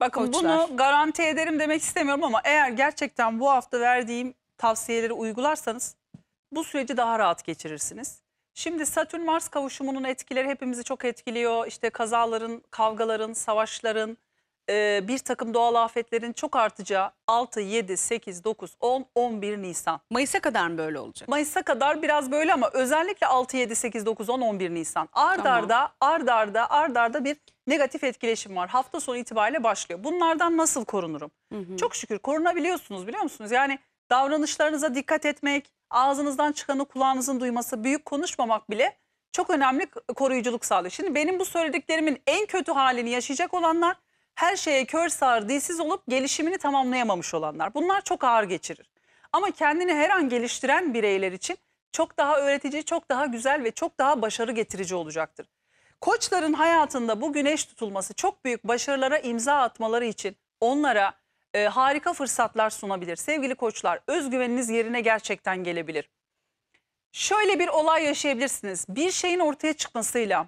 Bakın koçlar. bunu garanti ederim demek istemiyorum ama eğer gerçekten bu hafta verdiğim tavsiyeleri uygularsanız bu süreci daha rahat geçirirsiniz. Şimdi Satürn Mars kavuşumunun etkileri hepimizi çok etkiliyor. İşte kazaların, kavgaların, savaşların, e, bir takım doğal afetlerin çok artacağı 6, 7, 8, 9, 10, 11 Nisan. Mayıs'a kadar mı böyle olacak? Mayıs'a kadar biraz böyle ama özellikle 6, 7, 8, 9, 10, 11 Nisan. Ardarda, tamam. ardarda, ardarda bir negatif etkileşim var. Hafta sonu itibariyle başlıyor. Bunlardan nasıl korunurum? Hı hı. Çok şükür korunabiliyorsunuz biliyor musunuz? Yani davranışlarınıza dikkat etmek, ağzınızdan çıkanı kulağınızın duyması, büyük konuşmamak bile çok önemli koruyuculuk sağlıyor. Şimdi benim bu söylediklerimin en kötü halini yaşayacak olanlar her şeye kör sağır dilsiz olup gelişimini tamamlayamamış olanlar. Bunlar çok ağır geçirir. Ama kendini her an geliştiren bireyler için çok daha öğretici, çok daha güzel ve çok daha başarı getirici olacaktır. Koçların hayatında bu güneş tutulması çok büyük başarılara imza atmaları için onlara e, harika fırsatlar sunabilir. Sevgili koçlar özgüveniniz yerine gerçekten gelebilir. Şöyle bir olay yaşayabilirsiniz. Bir şeyin ortaya çıkmasıyla,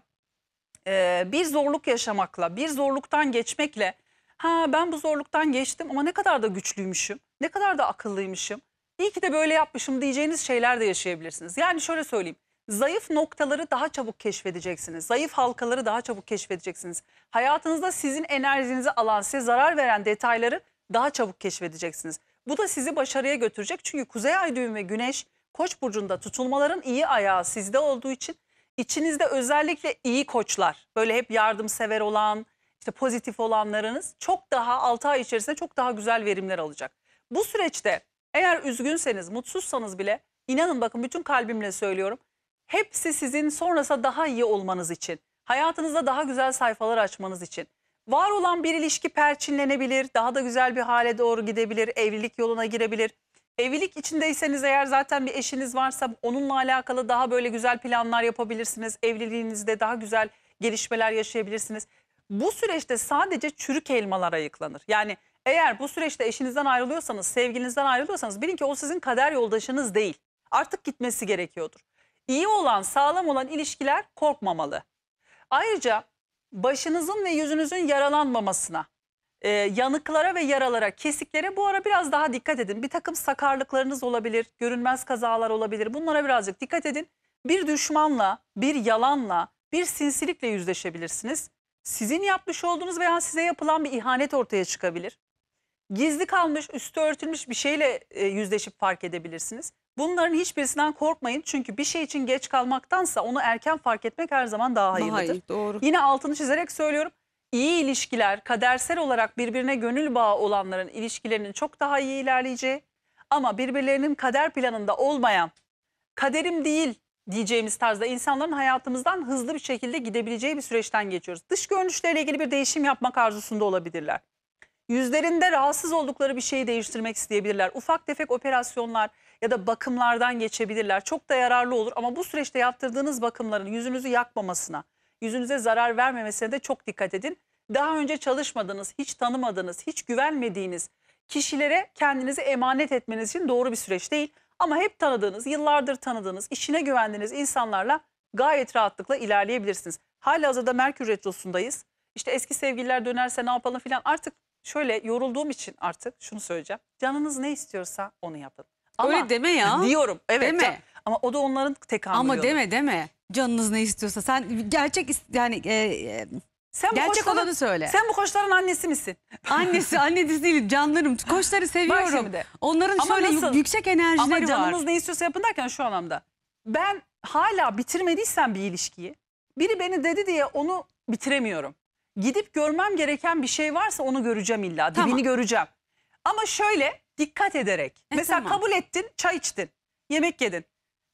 e, bir zorluk yaşamakla, bir zorluktan geçmekle ha ben bu zorluktan geçtim ama ne kadar da güçlüymüşüm, ne kadar da akıllıymışım, İyi ki de böyle yapmışım diyeceğiniz şeyler de yaşayabilirsiniz. Yani şöyle söyleyeyim zayıf noktaları daha çabuk keşfedeceksiniz. Zayıf halkaları daha çabuk keşfedeceksiniz. Hayatınızda sizin enerjinizi alan, size zarar veren detayları daha çabuk keşfedeceksiniz. Bu da sizi başarıya götürecek. Çünkü Kuzey Ay düğümü ve Güneş Koç burcunda tutulmaların iyi ayağı sizde olduğu için içinizde özellikle iyi koçlar, böyle hep yardımsever olan, işte pozitif olanlarınız çok daha 6 ay içerisinde çok daha güzel verimler alacak. Bu süreçte eğer üzgünseniz, mutsuzsanız bile inanın bakın bütün kalbimle söylüyorum. Hepsi sizin sonrası daha iyi olmanız için. Hayatınızda daha güzel sayfalar açmanız için. Var olan bir ilişki perçinlenebilir, daha da güzel bir hale doğru gidebilir, evlilik yoluna girebilir. Evlilik içindeyseniz eğer zaten bir eşiniz varsa onunla alakalı daha böyle güzel planlar yapabilirsiniz. Evliliğinizde daha güzel gelişmeler yaşayabilirsiniz. Bu süreçte sadece çürük elmalar ayıklanır. Yani eğer bu süreçte eşinizden ayrılıyorsanız, sevgilinizden ayrılıyorsanız bilin ki o sizin kader yoldaşınız değil. Artık gitmesi gerekiyordur. İyi olan, sağlam olan ilişkiler korkmamalı. Ayrıca başınızın ve yüzünüzün yaralanmamasına, e, yanıklara ve yaralara, kesiklere bu ara biraz daha dikkat edin. Bir takım sakarlıklarınız olabilir, görünmez kazalar olabilir. Bunlara birazcık dikkat edin. Bir düşmanla, bir yalanla, bir sinsilikle yüzleşebilirsiniz. Sizin yapmış olduğunuz veya size yapılan bir ihanet ortaya çıkabilir gizli kalmış, üstü örtülmüş bir şeyle e, yüzleşip fark edebilirsiniz. Bunların hiçbirisinden korkmayın. Çünkü bir şey için geç kalmaktansa onu erken fark etmek her zaman daha hayırlıdır. Hayır, doğru. Yine altını çizerek söylüyorum. İyi ilişkiler, kadersel olarak birbirine gönül bağı olanların ilişkilerinin çok daha iyi ilerleyeceği ama birbirlerinin kader planında olmayan, kaderim değil diyeceğimiz tarzda insanların hayatımızdan hızlı bir şekilde gidebileceği bir süreçten geçiyoruz. Dış görünüşlerle ilgili bir değişim yapmak arzusunda olabilirler yüzlerinde rahatsız oldukları bir şeyi değiştirmek isteyebilirler. Ufak tefek operasyonlar ya da bakımlardan geçebilirler. Çok da yararlı olur ama bu süreçte yaptırdığınız bakımların yüzünüzü yakmamasına, yüzünüze zarar vermemesine de çok dikkat edin. Daha önce çalışmadığınız, hiç tanımadığınız, hiç güvenmediğiniz kişilere kendinizi emanet etmeniz için doğru bir süreç değil. Ama hep tanıdığınız, yıllardır tanıdığınız, işine güvendiğiniz insanlarla gayet rahatlıkla ilerleyebilirsiniz. Hala hazırda Merkür Retrosu'ndayız. İşte eski sevgililer dönerse ne yapalım filan artık Şöyle yorulduğum için artık şunu söyleyeceğim. Canınız ne istiyorsa onu yapın. Ama Öyle deme ya. Diyorum. Evet. Deme. Can, ama o da onların tekamülü. Ama deme deme. Canınız ne istiyorsa sen gerçek yani e, e, sen gerçek koçların, olanı söyle. Sen bu koçların annesi misin? Annesi, annesi değil canlarım. Koçları seviyorum. Onların ama şöyle nasıl? yüksek enerjileri var. Ama canınız ne istiyorsa yapın derken şu anlamda. Ben hala bitirmediysem bir ilişkiyi biri beni dedi diye onu bitiremiyorum gidip görmem gereken bir şey varsa onu göreceğim illa. Tamam. Dibini göreceğim. Ama şöyle dikkat ederek. E, mesela tamam. kabul ettin, çay içtin, yemek yedin.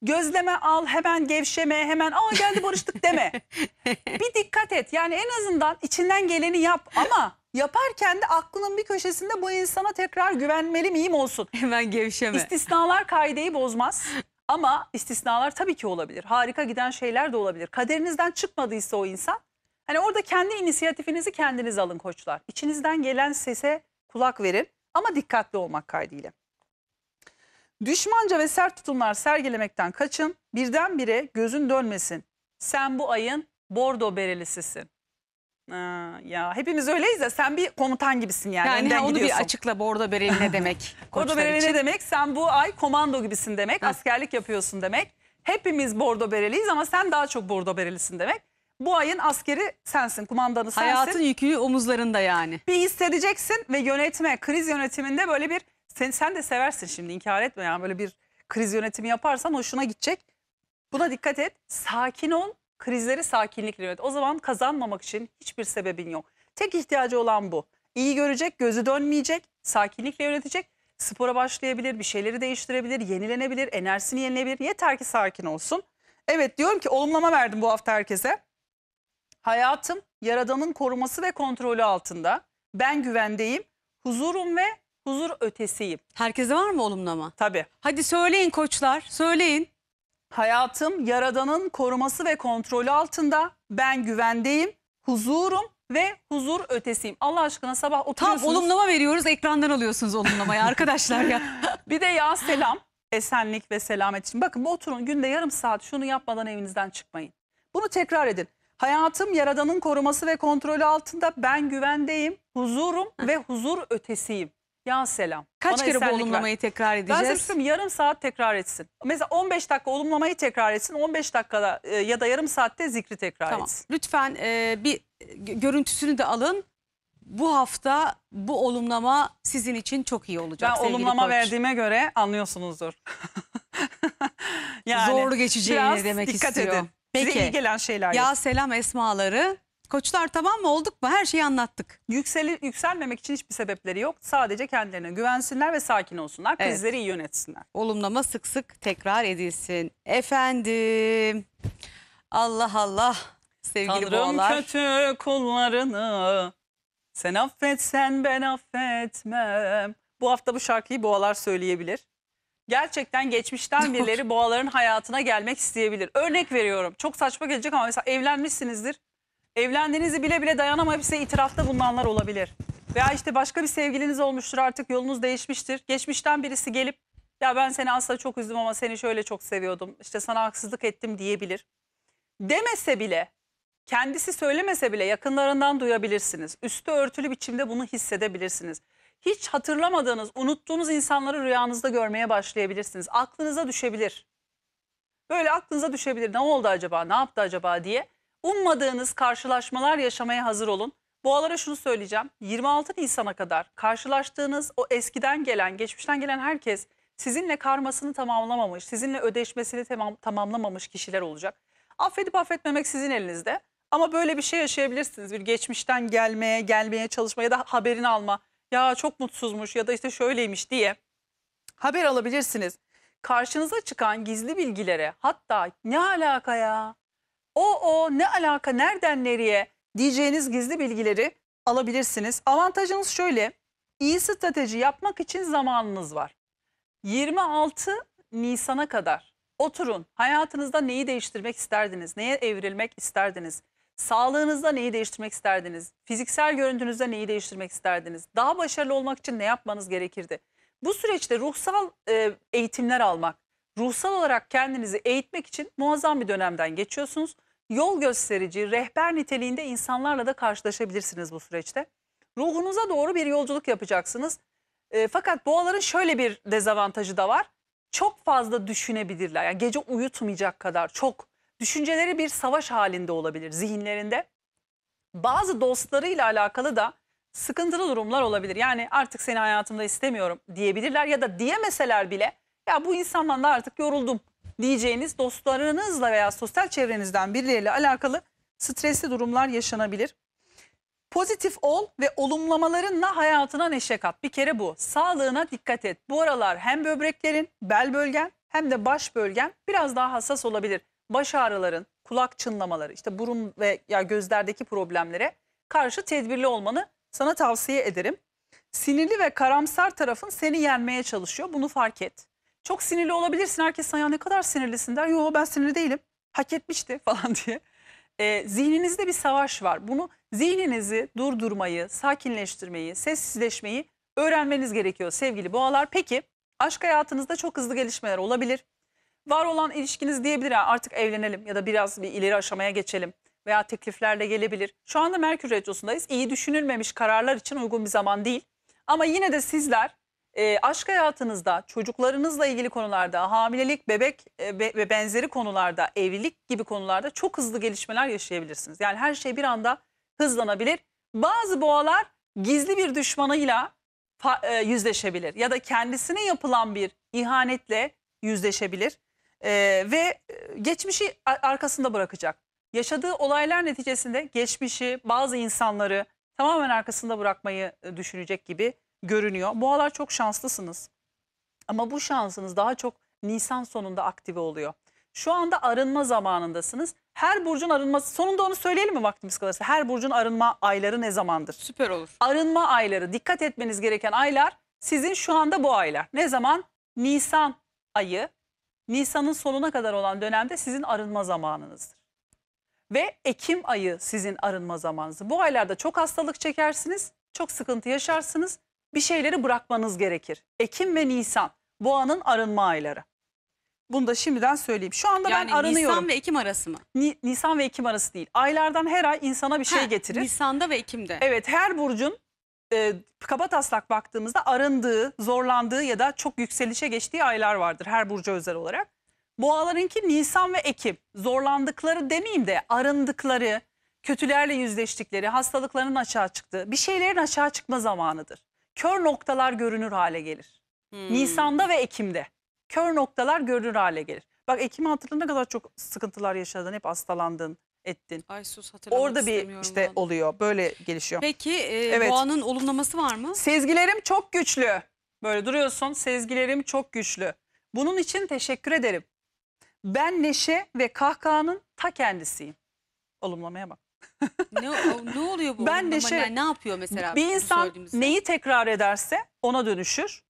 Gözleme al, hemen gevşeme, hemen aa geldi barıştık deme. bir dikkat et. Yani en azından içinden geleni yap ama yaparken de aklının bir köşesinde bu insana tekrar güvenmeli miyim olsun. Hemen gevşeme. İstisnalar kaideyi bozmaz. Ama istisnalar tabii ki olabilir. Harika giden şeyler de olabilir. Kaderinizden çıkmadıysa o insan Hani orada kendi inisiyatifinizi kendiniz alın koçlar. İçinizden gelen sese kulak verin ama dikkatli olmak kaydıyla. Düşmanca ve sert tutumlar sergilemekten kaçın. Birdenbire gözün dönmesin. Sen bu ayın bordo berelisisin. Ha, ya hepimiz öyleyiz de sen bir komutan gibisin yani. Yani Önden onu gidiyorsun. bir açıkla bordo bereli ne demek? bordo bereli ne demek? Sen bu ay komando gibisin demek. Ha. Askerlik yapıyorsun demek. Hepimiz bordo bereliyiz ama sen daha çok bordo berelisin demek. Bu ayın askeri sensin, kumandanı sensin. Hayatın yükü omuzlarında yani. Bir hissedeceksin ve yönetme, kriz yönetiminde böyle bir sen, sen de seversin şimdi inkar etme yani böyle bir kriz yönetimi yaparsan hoşuna gidecek. Buna dikkat et. Sakin ol. Krizleri sakinlikle yönet. O zaman kazanmamak için hiçbir sebebin yok. Tek ihtiyacı olan bu. İyi görecek, gözü dönmeyecek, sakinlikle yönetecek. Spora başlayabilir, bir şeyleri değiştirebilir, yenilenebilir, enerjisini yenilebilir. Yeter ki sakin olsun. Evet diyorum ki olumlama verdim bu hafta herkese. Hayatım yaradanın koruması ve kontrolü altında. Ben güvendeyim. Huzurum ve huzur ötesiyim. Herkese var mı olumlama? Tabii. Hadi söyleyin koçlar, söyleyin. Hayatım yaradanın koruması ve kontrolü altında. Ben güvendeyim. Huzurum ve huzur ötesiyim. Allah aşkına sabah oturuyorsunuz. Tam olumlama veriyoruz ekrandan alıyorsunuz olumlamayı arkadaşlar ya. bir de ya selam esenlik ve selamet için. Bakın bu oturun günde yarım saat şunu yapmadan evinizden çıkmayın. Bunu tekrar edin. Hayatım yaradanın koruması ve kontrolü altında ben güvendeyim, huzurum ve huzur ötesiyim. Ya selam. Kaç kere bu esenlik ver. olumlamayı tekrar Ben size şey yarım saat tekrar etsin. Mesela 15 dakika olumlamayı tekrar etsin. 15 dakikada e, ya da yarım saatte zikri tekrar Tamam. etsin. Lütfen e, bir görüntüsünü de alın. Bu hafta bu olumlama sizin için çok iyi olacak. Ben olumlama koç. verdiğime göre anlıyorsunuzdur. Zorlu geçeceğini biraz demek dikkat Edin. Peki. Size iyi gelen şeyler. Ya yok. selam esmaları. Koçlar tamam mı olduk mu? Her şeyi anlattık. Yükseli, yükselmemek için hiçbir sebepleri yok. Sadece kendilerine güvensinler ve sakin olsunlar. Evet. iyi yönetsinler. Olumlama sık sık tekrar edilsin. Efendim. Allah Allah. Sevgili Tanrım boğalar. kötü kullarını sen affetsen ben affetmem. Bu hafta bu şarkıyı boğalar söyleyebilir gerçekten geçmişten birileri boğaların hayatına gelmek isteyebilir. Örnek veriyorum. Çok saçma gelecek ama mesela evlenmişsinizdir. Evlendiğinizi bile bile dayanamayıp size itirafta bulunanlar olabilir. Veya işte başka bir sevgiliniz olmuştur artık yolunuz değişmiştir. Geçmişten birisi gelip ya ben seni aslında çok üzdüm ama seni şöyle çok seviyordum. İşte sana haksızlık ettim diyebilir. Demese bile kendisi söylemese bile yakınlarından duyabilirsiniz. Üstü örtülü biçimde bunu hissedebilirsiniz hiç hatırlamadığınız, unuttuğunuz insanları rüyanızda görmeye başlayabilirsiniz. Aklınıza düşebilir. Böyle aklınıza düşebilir. Ne oldu acaba? Ne yaptı acaba diye. Ummadığınız karşılaşmalar yaşamaya hazır olun. Bu alara şunu söyleyeceğim. 26 Nisan'a kadar karşılaştığınız o eskiden gelen, geçmişten gelen herkes sizinle karmasını tamamlamamış, sizinle ödeşmesini tamam, tamamlamamış kişiler olacak. Affedip affetmemek sizin elinizde. Ama böyle bir şey yaşayabilirsiniz. Bir geçmişten gelmeye, gelmeye çalışma ya da haberini alma ya çok mutsuzmuş ya da işte şöyleymiş diye haber alabilirsiniz. Karşınıza çıkan gizli bilgilere hatta ne alaka ya? O o ne alaka nereden nereye diyeceğiniz gizli bilgileri alabilirsiniz. Avantajınız şöyle. iyi strateji yapmak için zamanınız var. 26 Nisan'a kadar oturun. Hayatınızda neyi değiştirmek isterdiniz? Neye evrilmek isterdiniz? Sağlığınızda neyi değiştirmek isterdiniz? Fiziksel görüntünüzde neyi değiştirmek isterdiniz? Daha başarılı olmak için ne yapmanız gerekirdi? Bu süreçte ruhsal e, eğitimler almak, ruhsal olarak kendinizi eğitmek için muazzam bir dönemden geçiyorsunuz. Yol gösterici, rehber niteliğinde insanlarla da karşılaşabilirsiniz bu süreçte. Ruhunuza doğru bir yolculuk yapacaksınız. E, fakat boğaların şöyle bir dezavantajı da var. Çok fazla düşünebilirler. Yani gece uyutmayacak kadar çok Düşünceleri bir savaş halinde olabilir zihinlerinde. Bazı dostlarıyla alakalı da sıkıntılı durumlar olabilir. Yani artık seni hayatımda istemiyorum diyebilirler ya da diyemeseler bile ya bu insandan da artık yoruldum diyeceğiniz dostlarınızla veya sosyal çevrenizden biriyle alakalı stresli durumlar yaşanabilir. Pozitif ol ve olumlamalarınla hayatına neşe kat. Bir kere bu. Sağlığına dikkat et. Bu aralar hem böbreklerin, bel bölgen hem de baş bölgen biraz daha hassas olabilir baş ağrıların, kulak çınlamaları, işte burun ve ya gözlerdeki problemlere karşı tedbirli olmanı sana tavsiye ederim. Sinirli ve karamsar tarafın seni yenmeye çalışıyor. Bunu fark et. Çok sinirli olabilirsin. Herkes sana ya ne kadar sinirlisin der. Yo ben sinirli değilim. Hak etmişti falan diye. E, zihninizde bir savaş var. Bunu zihninizi durdurmayı, sakinleştirmeyi, sessizleşmeyi öğrenmeniz gerekiyor sevgili boğalar. Peki aşk hayatınızda çok hızlı gelişmeler olabilir var olan ilişkiniz diyebilir yani artık evlenelim ya da biraz bir ileri aşamaya geçelim veya tekliflerle gelebilir. Şu anda Merkür Retrosu'ndayız. İyi düşünülmemiş kararlar için uygun bir zaman değil. Ama yine de sizler e, aşk hayatınızda, çocuklarınızla ilgili konularda, hamilelik, bebek e, be, ve benzeri konularda, evlilik gibi konularda çok hızlı gelişmeler yaşayabilirsiniz. Yani her şey bir anda hızlanabilir. Bazı boğalar gizli bir düşmanıyla e, yüzleşebilir ya da kendisine yapılan bir ihanetle yüzleşebilir. Ee, e, ve geçmişi arkasında bırakacak. Yaşadığı olaylar neticesinde geçmişi, bazı insanları tamamen arkasında bırakmayı e, düşünecek gibi görünüyor. Bu Boğalar çok şanslısınız. Ama bu şansınız daha çok Nisan sonunda aktive oluyor. Şu anda arınma zamanındasınız. Her burcun arınması sonunda onu söyleyelim mi vaktimiz kalırsa? Her burcun arınma ayları ne zamandır? Süper olur. Arınma ayları dikkat etmeniz gereken aylar sizin şu anda bu aylar. Ne zaman? Nisan ayı Nisan'ın sonuna kadar olan dönemde sizin arınma zamanınızdır. Ve Ekim ayı sizin arınma zamanınız. Bu aylarda çok hastalık çekersiniz, çok sıkıntı yaşarsınız. Bir şeyleri bırakmanız gerekir. Ekim ve Nisan boğanın arınma ayları. Bunu da şimdiden söyleyeyim. Şu anda yani ben arınıyorum. Nisan ve Ekim arası mı? Ni Nisan ve Ekim arası değil. Aylardan her ay insana bir şey ha, getirir. Nisan'da ve Ekim'de. Evet her burcun e, kaba taslak baktığımızda arındığı, zorlandığı ya da çok yükselişe geçtiği aylar vardır her burcu özel olarak. Boğalarınki Nisan ve Ekim. Zorlandıkları demeyeyim de arındıkları, kötülerle yüzleştikleri, hastalıkların açığa çıktığı, bir şeylerin açığa çıkma zamanıdır. Kör noktalar görünür hale gelir. Hmm. Nisan'da ve Ekim'de kör noktalar görünür hale gelir. Bak Ekim hatırında kadar çok sıkıntılar yaşadın, hep hastalandın ettin. Ay sus hatırlamak Orada bir işte vallahi. oluyor. Böyle gelişiyor. Peki e, Evet. boğanın olumlaması var mı? Sezgilerim çok güçlü. Böyle duruyorsun. Sezgilerim çok güçlü. Bunun için teşekkür ederim. Ben neşe ve kahkahanın ta kendisiyim. Olumlamaya bak. Ne, ne oluyor bu Ben olumlama? neşe- Yani ne yapıyor mesela? bir insan neyi tekrar ederse ona dönüşür.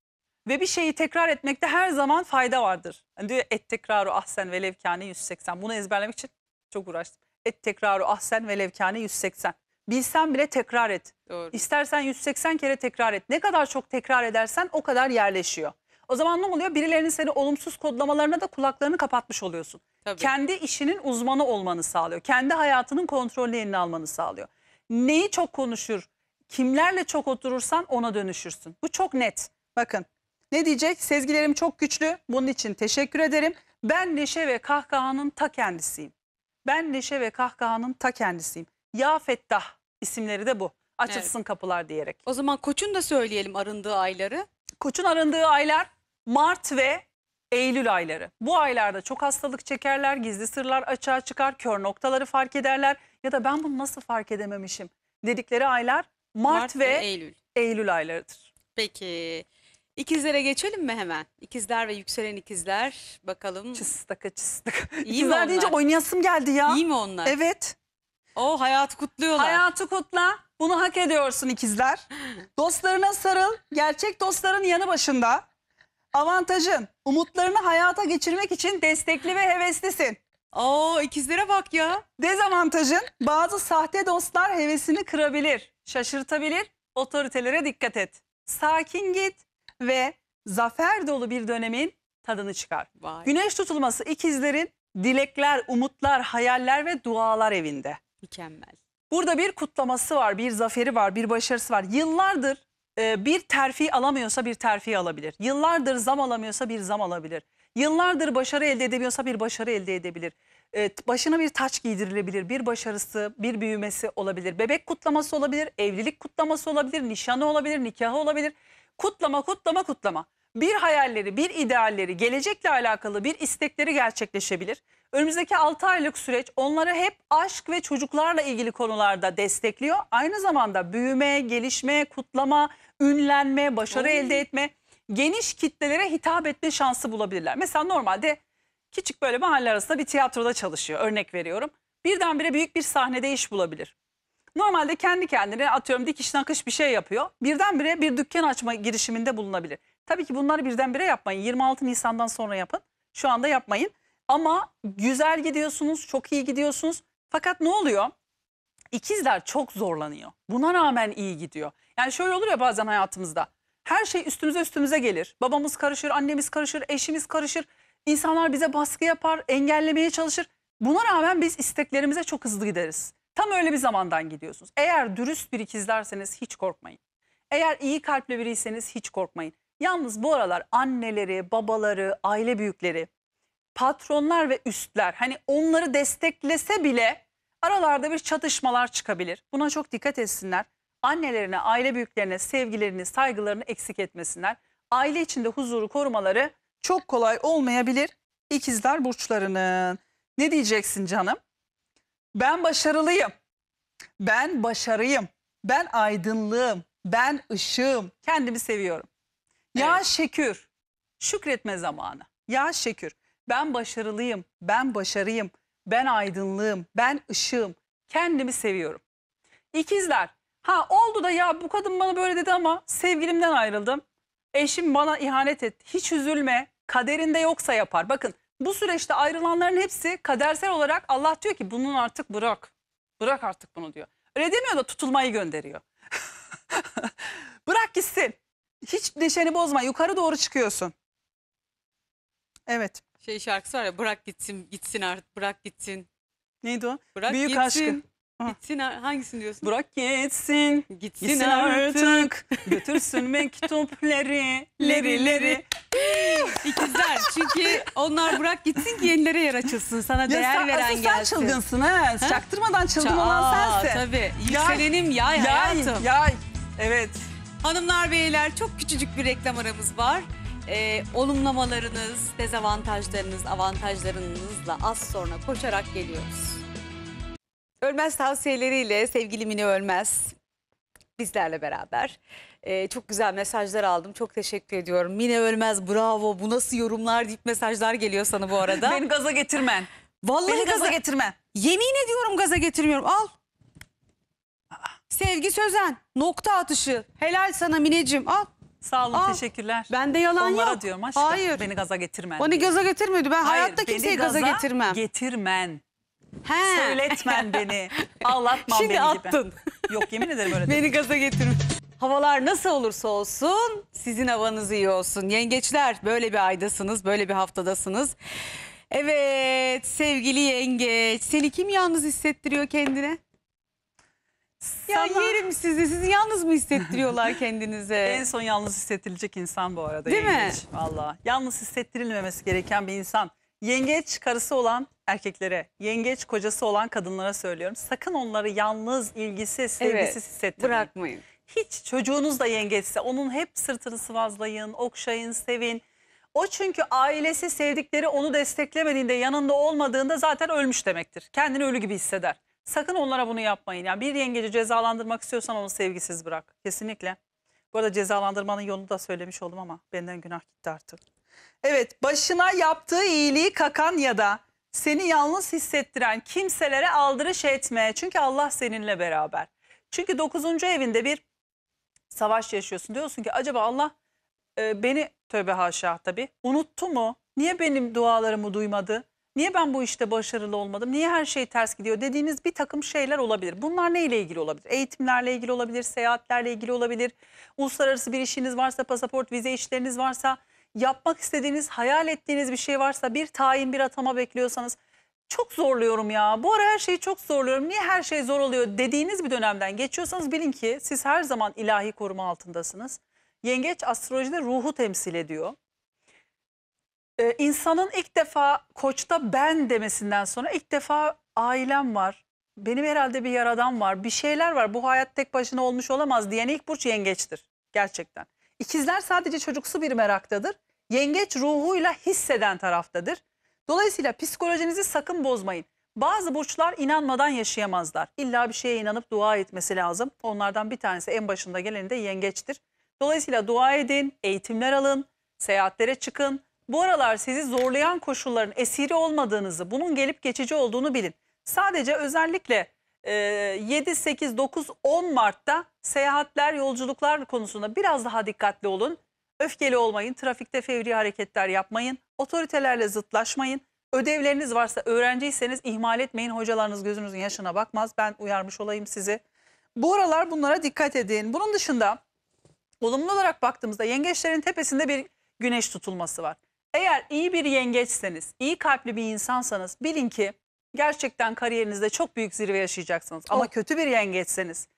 Ve bir şeyi tekrar etmekte her zaman fayda vardır. Hani diyor ya, et tekraru ahsen velev 180. Bunu ezberlemek için çok uğraştım. Et tekrarı ahsen ve levkane 180. Bilsen bile tekrar et. Doğru. İstersen 180 kere tekrar et. Ne kadar çok tekrar edersen o kadar yerleşiyor. O zaman ne oluyor? Birilerinin seni olumsuz kodlamalarına da kulaklarını kapatmış oluyorsun. Tabii. Kendi işinin uzmanı olmanı sağlıyor. Kendi hayatının kontrolünü eline almanı sağlıyor. Neyi çok konuşur, kimlerle çok oturursan ona dönüşürsün. Bu çok net. Bakın ne diyecek? Sezgilerim çok güçlü. Bunun için teşekkür ederim. Ben neşe ve kahkahanın ta kendisiyim. Ben neşe ve kahkahanın ta kendisiyim. Ya Fettah isimleri de bu. Açılsın evet. kapılar diyerek. O zaman Koç'un da söyleyelim arındığı ayları. Koç'un arındığı aylar Mart ve Eylül ayları. Bu aylarda çok hastalık çekerler, gizli sırlar açığa çıkar, kör noktaları fark ederler ya da ben bunu nasıl fark edememişim dedikleri aylar Mart, Mart ve, ve Eylül. Eylül aylarıdır. Peki. İkizlere geçelim mi hemen? İkizler ve yükselen ikizler bakalım. Çıstıka çıstık. İyi İkizler mi deyince oynayasım geldi ya. İyi mi onlar? Evet. O hayatı kutluyorlar. Hayatı kutla. Bunu hak ediyorsun ikizler. Dostlarına sarıl. Gerçek dostların yanı başında. Avantajın. Umutlarını hayata geçirmek için destekli ve heveslisin. Oo ikizlere bak ya. Dezavantajın. Bazı sahte dostlar hevesini kırabilir, şaşırtabilir. Otoritelere dikkat et. Sakin git ve zafer dolu bir dönemin tadını çıkar. Vay. Güneş tutulması ikizlerin dilekler, umutlar, hayaller ve dualar evinde. Mükemmel. Burada bir kutlaması var, bir zaferi var, bir başarısı var. Yıllardır e, bir terfi alamıyorsa bir terfi alabilir. Yıllardır zam alamıyorsa bir zam alabilir. Yıllardır başarı elde edemiyorsa bir başarı elde edebilir. E, başına bir taç giydirilebilir, bir başarısı, bir büyümesi olabilir. Bebek kutlaması olabilir, evlilik kutlaması olabilir, nişanı olabilir, nikahı olabilir kutlama kutlama kutlama. Bir hayalleri, bir idealleri, gelecekle alakalı bir istekleri gerçekleşebilir. Önümüzdeki 6 aylık süreç onları hep aşk ve çocuklarla ilgili konularda destekliyor. Aynı zamanda büyüme, gelişme, kutlama, ünlenme, başarı Oy. elde etme, geniş kitlelere hitap etme şansı bulabilirler. Mesela normalde küçük böyle mahalle arasında bir tiyatroda çalışıyor örnek veriyorum. Birdenbire büyük bir sahnede iş bulabilir. Normalde kendi kendine atıyorum dikiş nakış bir şey yapıyor. Birdenbire bir dükkan açma girişiminde bulunabilir. Tabii ki bunları birdenbire yapmayın. 26 Nisan'dan sonra yapın. Şu anda yapmayın. Ama güzel gidiyorsunuz, çok iyi gidiyorsunuz. Fakat ne oluyor? İkizler çok zorlanıyor. Buna rağmen iyi gidiyor. Yani şöyle olur ya bazen hayatımızda. Her şey üstümüze üstümüze gelir. Babamız karışır, annemiz karışır, eşimiz karışır. İnsanlar bize baskı yapar, engellemeye çalışır. Buna rağmen biz isteklerimize çok hızlı gideriz. Tam öyle bir zamandan gidiyorsunuz. Eğer dürüst bir ikizlerseniz hiç korkmayın. Eğer iyi kalpli biriyseniz hiç korkmayın. Yalnız bu aralar anneleri, babaları, aile büyükleri, patronlar ve üstler hani onları desteklese bile aralarda bir çatışmalar çıkabilir. Buna çok dikkat etsinler. Annelerine, aile büyüklerine sevgilerini, saygılarını eksik etmesinler. Aile içinde huzuru korumaları çok kolay olmayabilir ikizler burçlarının. Ne diyeceksin canım? Ben başarılıyım. Ben başarıyım. Ben aydınlığım. Ben ışığım. Kendimi seviyorum. Ya evet. şükür. Şükretme zamanı. Ya şükür. Ben başarılıyım. Ben başarıyım. Ben aydınlığım. Ben ışığım. Kendimi seviyorum. İkizler. Ha oldu da ya bu kadın bana böyle dedi ama sevgilimden ayrıldım. Eşim bana ihanet etti. Hiç üzülme. Kaderinde yoksa yapar. Bakın bu süreçte ayrılanların hepsi kadersel olarak Allah diyor ki bunun artık bırak. Bırak artık bunu diyor. Öyle demiyor da tutulmayı gönderiyor. bırak gitsin. Hiç neşeni bozma. Yukarı doğru çıkıyorsun. Evet. Şey şarkısı var ya bırak gitsin gitsin artık bırak gitsin. Neydi o? Bırak Büyük gitsin. aşkı. Gitsin hangisini diyorsun? Bırak gitsin. Gitsin, Gitsin artık. Götürsün mektupları, Leri leri. İkizler çünkü onlar bırak gitsin ki yenilere yer açılsın. Sana Ya değer sen, veren asıl sen gelsin. çılgınsın ha. Çaktırmadan çılgın Ça- olan Aa, sensin. Tabii. Yükselenim yay, hayatım. Yay, yay. Evet. Hanımlar beyler çok küçücük bir reklam aramız var. Ee, olumlamalarınız, dezavantajlarınız, avantajlarınızla az sonra koşarak geliyoruz. Ölmez tavsiyeleriyle sevgili Mine Ölmez bizlerle beraber. Ee, çok güzel mesajlar aldım. Çok teşekkür ediyorum. Mine Ölmez bravo bu nasıl yorumlar deyip mesajlar geliyor sana bu arada. Beni gaza getirmen. Vallahi Beni gaza getirmen Yemin ediyorum gaza getirmiyorum. Al. Sevgi Sözen nokta atışı. Helal sana Mineciğim al. Sağ olun Aa, teşekkürler. Bende yalan Onlara yok. diyorum aşkım. Hayır. Beni gaza getirmen. Beni gaza getirmedi. Ben Hayır, hayatta kimseyi gaza, gaza getirmem. getirmen. He. Söyletmen beni. Ağlatma beni Şimdi gibi. attın. Yok yemin ederim öyle Beni gaza getirmiş. Havalar nasıl olursa olsun sizin havanız iyi olsun. Yengeçler böyle bir aydasınız, böyle bir haftadasınız. Evet sevgili yengeç seni kim yalnız hissettiriyor kendine? Ya Sana- yerim sizi sizi yalnız mı hissettiriyorlar kendinize? En son yalnız hissedilecek insan bu arada. Değil mi? Valla Yalnız hissettirilmemesi gereken bir insan. Yengeç karısı olan erkeklere, yengeç kocası olan kadınlara söylüyorum. Sakın onları yalnız, ilgisiz, sevgisiz Evet, hissettirmeyin. Bırakmayın. Hiç çocuğunuz da yengeçse onun hep sırtını sıvazlayın, okşayın, sevin. O çünkü ailesi sevdikleri onu desteklemediğinde, yanında olmadığında zaten ölmüş demektir. Kendini ölü gibi hisseder. Sakın onlara bunu yapmayın. Yani bir yengeci cezalandırmak istiyorsan onu sevgisiz bırak. Kesinlikle. Bu arada cezalandırmanın yolunu da söylemiş oldum ama benden günah gitti artık. Evet başına yaptığı iyiliği kakan ya da seni yalnız hissettiren kimselere aldırış etme. Çünkü Allah seninle beraber. Çünkü dokuzuncu evinde bir savaş yaşıyorsun. Diyorsun ki acaba Allah e, beni tövbe haşa tabii unuttu mu? Niye benim dualarımı duymadı? Niye ben bu işte başarılı olmadım? Niye her şey ters gidiyor dediğiniz bir takım şeyler olabilir. Bunlar neyle ilgili olabilir? Eğitimlerle ilgili olabilir, seyahatlerle ilgili olabilir. Uluslararası bir işiniz varsa, pasaport, vize işleriniz varsa yapmak istediğiniz, hayal ettiğiniz bir şey varsa bir tayin, bir atama bekliyorsanız çok zorluyorum ya. Bu ara her şeyi çok zorluyorum. Niye her şey zor oluyor dediğiniz bir dönemden geçiyorsanız bilin ki siz her zaman ilahi koruma altındasınız. Yengeç astrolojide ruhu temsil ediyor. Ee, insanın ilk defa koçta ben demesinden sonra ilk defa ailem var. Benim herhalde bir yaradan var. Bir şeyler var. Bu hayat tek başına olmuş olamaz diyen ilk burç yengeçtir. Gerçekten. İkizler sadece çocuksu bir meraktadır yengeç ruhuyla hisseden taraftadır. Dolayısıyla psikolojinizi sakın bozmayın. Bazı burçlar inanmadan yaşayamazlar. İlla bir şeye inanıp dua etmesi lazım. Onlardan bir tanesi en başında geleni de yengeçtir. Dolayısıyla dua edin, eğitimler alın, seyahatlere çıkın. Bu aralar sizi zorlayan koşulların esiri olmadığınızı, bunun gelip geçici olduğunu bilin. Sadece özellikle 7, 8, 9, 10 Mart'ta seyahatler, yolculuklar konusunda biraz daha dikkatli olun. Öfkeli olmayın, trafikte fevri hareketler yapmayın, otoritelerle zıtlaşmayın. Ödevleriniz varsa, öğrenciyseniz ihmal etmeyin. Hocalarınız gözünüzün yaşına bakmaz. Ben uyarmış olayım sizi. Bu aralar bunlara dikkat edin. Bunun dışında olumlu olarak baktığımızda yengeçlerin tepesinde bir güneş tutulması var. Eğer iyi bir yengeçseniz, iyi kalpli bir insansanız bilin ki gerçekten kariyerinizde çok büyük zirve yaşayacaksınız. Ama oh. kötü bir yengeçseniz,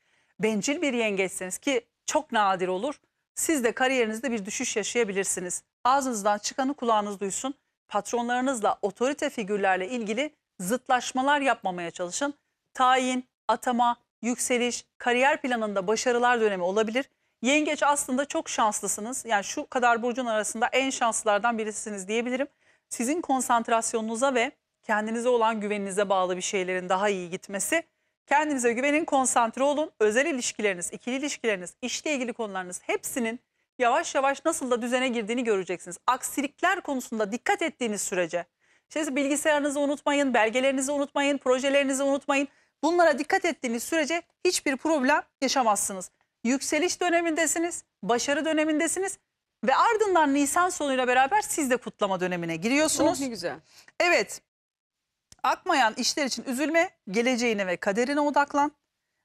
bencil bir yengeçseniz ki çok nadir olur siz de kariyerinizde bir düşüş yaşayabilirsiniz. Ağzınızdan çıkanı kulağınız duysun. Patronlarınızla, otorite figürlerle ilgili zıtlaşmalar yapmamaya çalışın. Tayin, atama, yükseliş, kariyer planında başarılar dönemi olabilir. Yengeç aslında çok şanslısınız. Yani şu kadar burcun arasında en şanslılardan birisiniz diyebilirim. Sizin konsantrasyonunuza ve kendinize olan güveninize bağlı bir şeylerin daha iyi gitmesi Kendinize güvenin, konsantre olun. Özel ilişkileriniz, ikili ilişkileriniz, işle ilgili konularınız hepsinin yavaş yavaş nasıl da düzene girdiğini göreceksiniz. Aksilikler konusunda dikkat ettiğiniz sürece. İşte bilgisayarınızı unutmayın, belgelerinizi unutmayın, projelerinizi unutmayın. Bunlara dikkat ettiğiniz sürece hiçbir problem yaşamazsınız. Yükseliş dönemindesiniz, başarı dönemindesiniz ve ardından Nisan sonuyla beraber siz de kutlama dönemine giriyorsunuz. Oh güzel. Evet Akmayan işler için üzülme, geleceğine ve kaderine odaklan.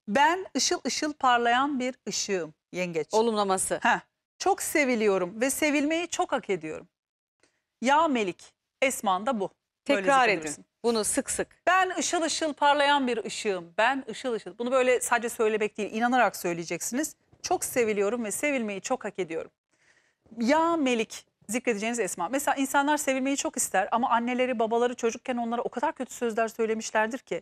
Ben ışıl ışıl parlayan bir ışığım yengeç. Olumlaması. Heh, çok seviliyorum ve sevilmeyi çok hak ediyorum. Ya Melik, Esman da bu. Tekrar edin bunu sık sık. Ben ışıl ışıl parlayan bir ışığım. Ben ışıl ışıl. Bunu böyle sadece söylemek değil, inanarak söyleyeceksiniz. Çok seviliyorum ve sevilmeyi çok hak ediyorum. Ya Melik, zikredeceğiniz esma. Mesela insanlar sevilmeyi çok ister ama anneleri, babaları çocukken onlara o kadar kötü sözler söylemişlerdir ki.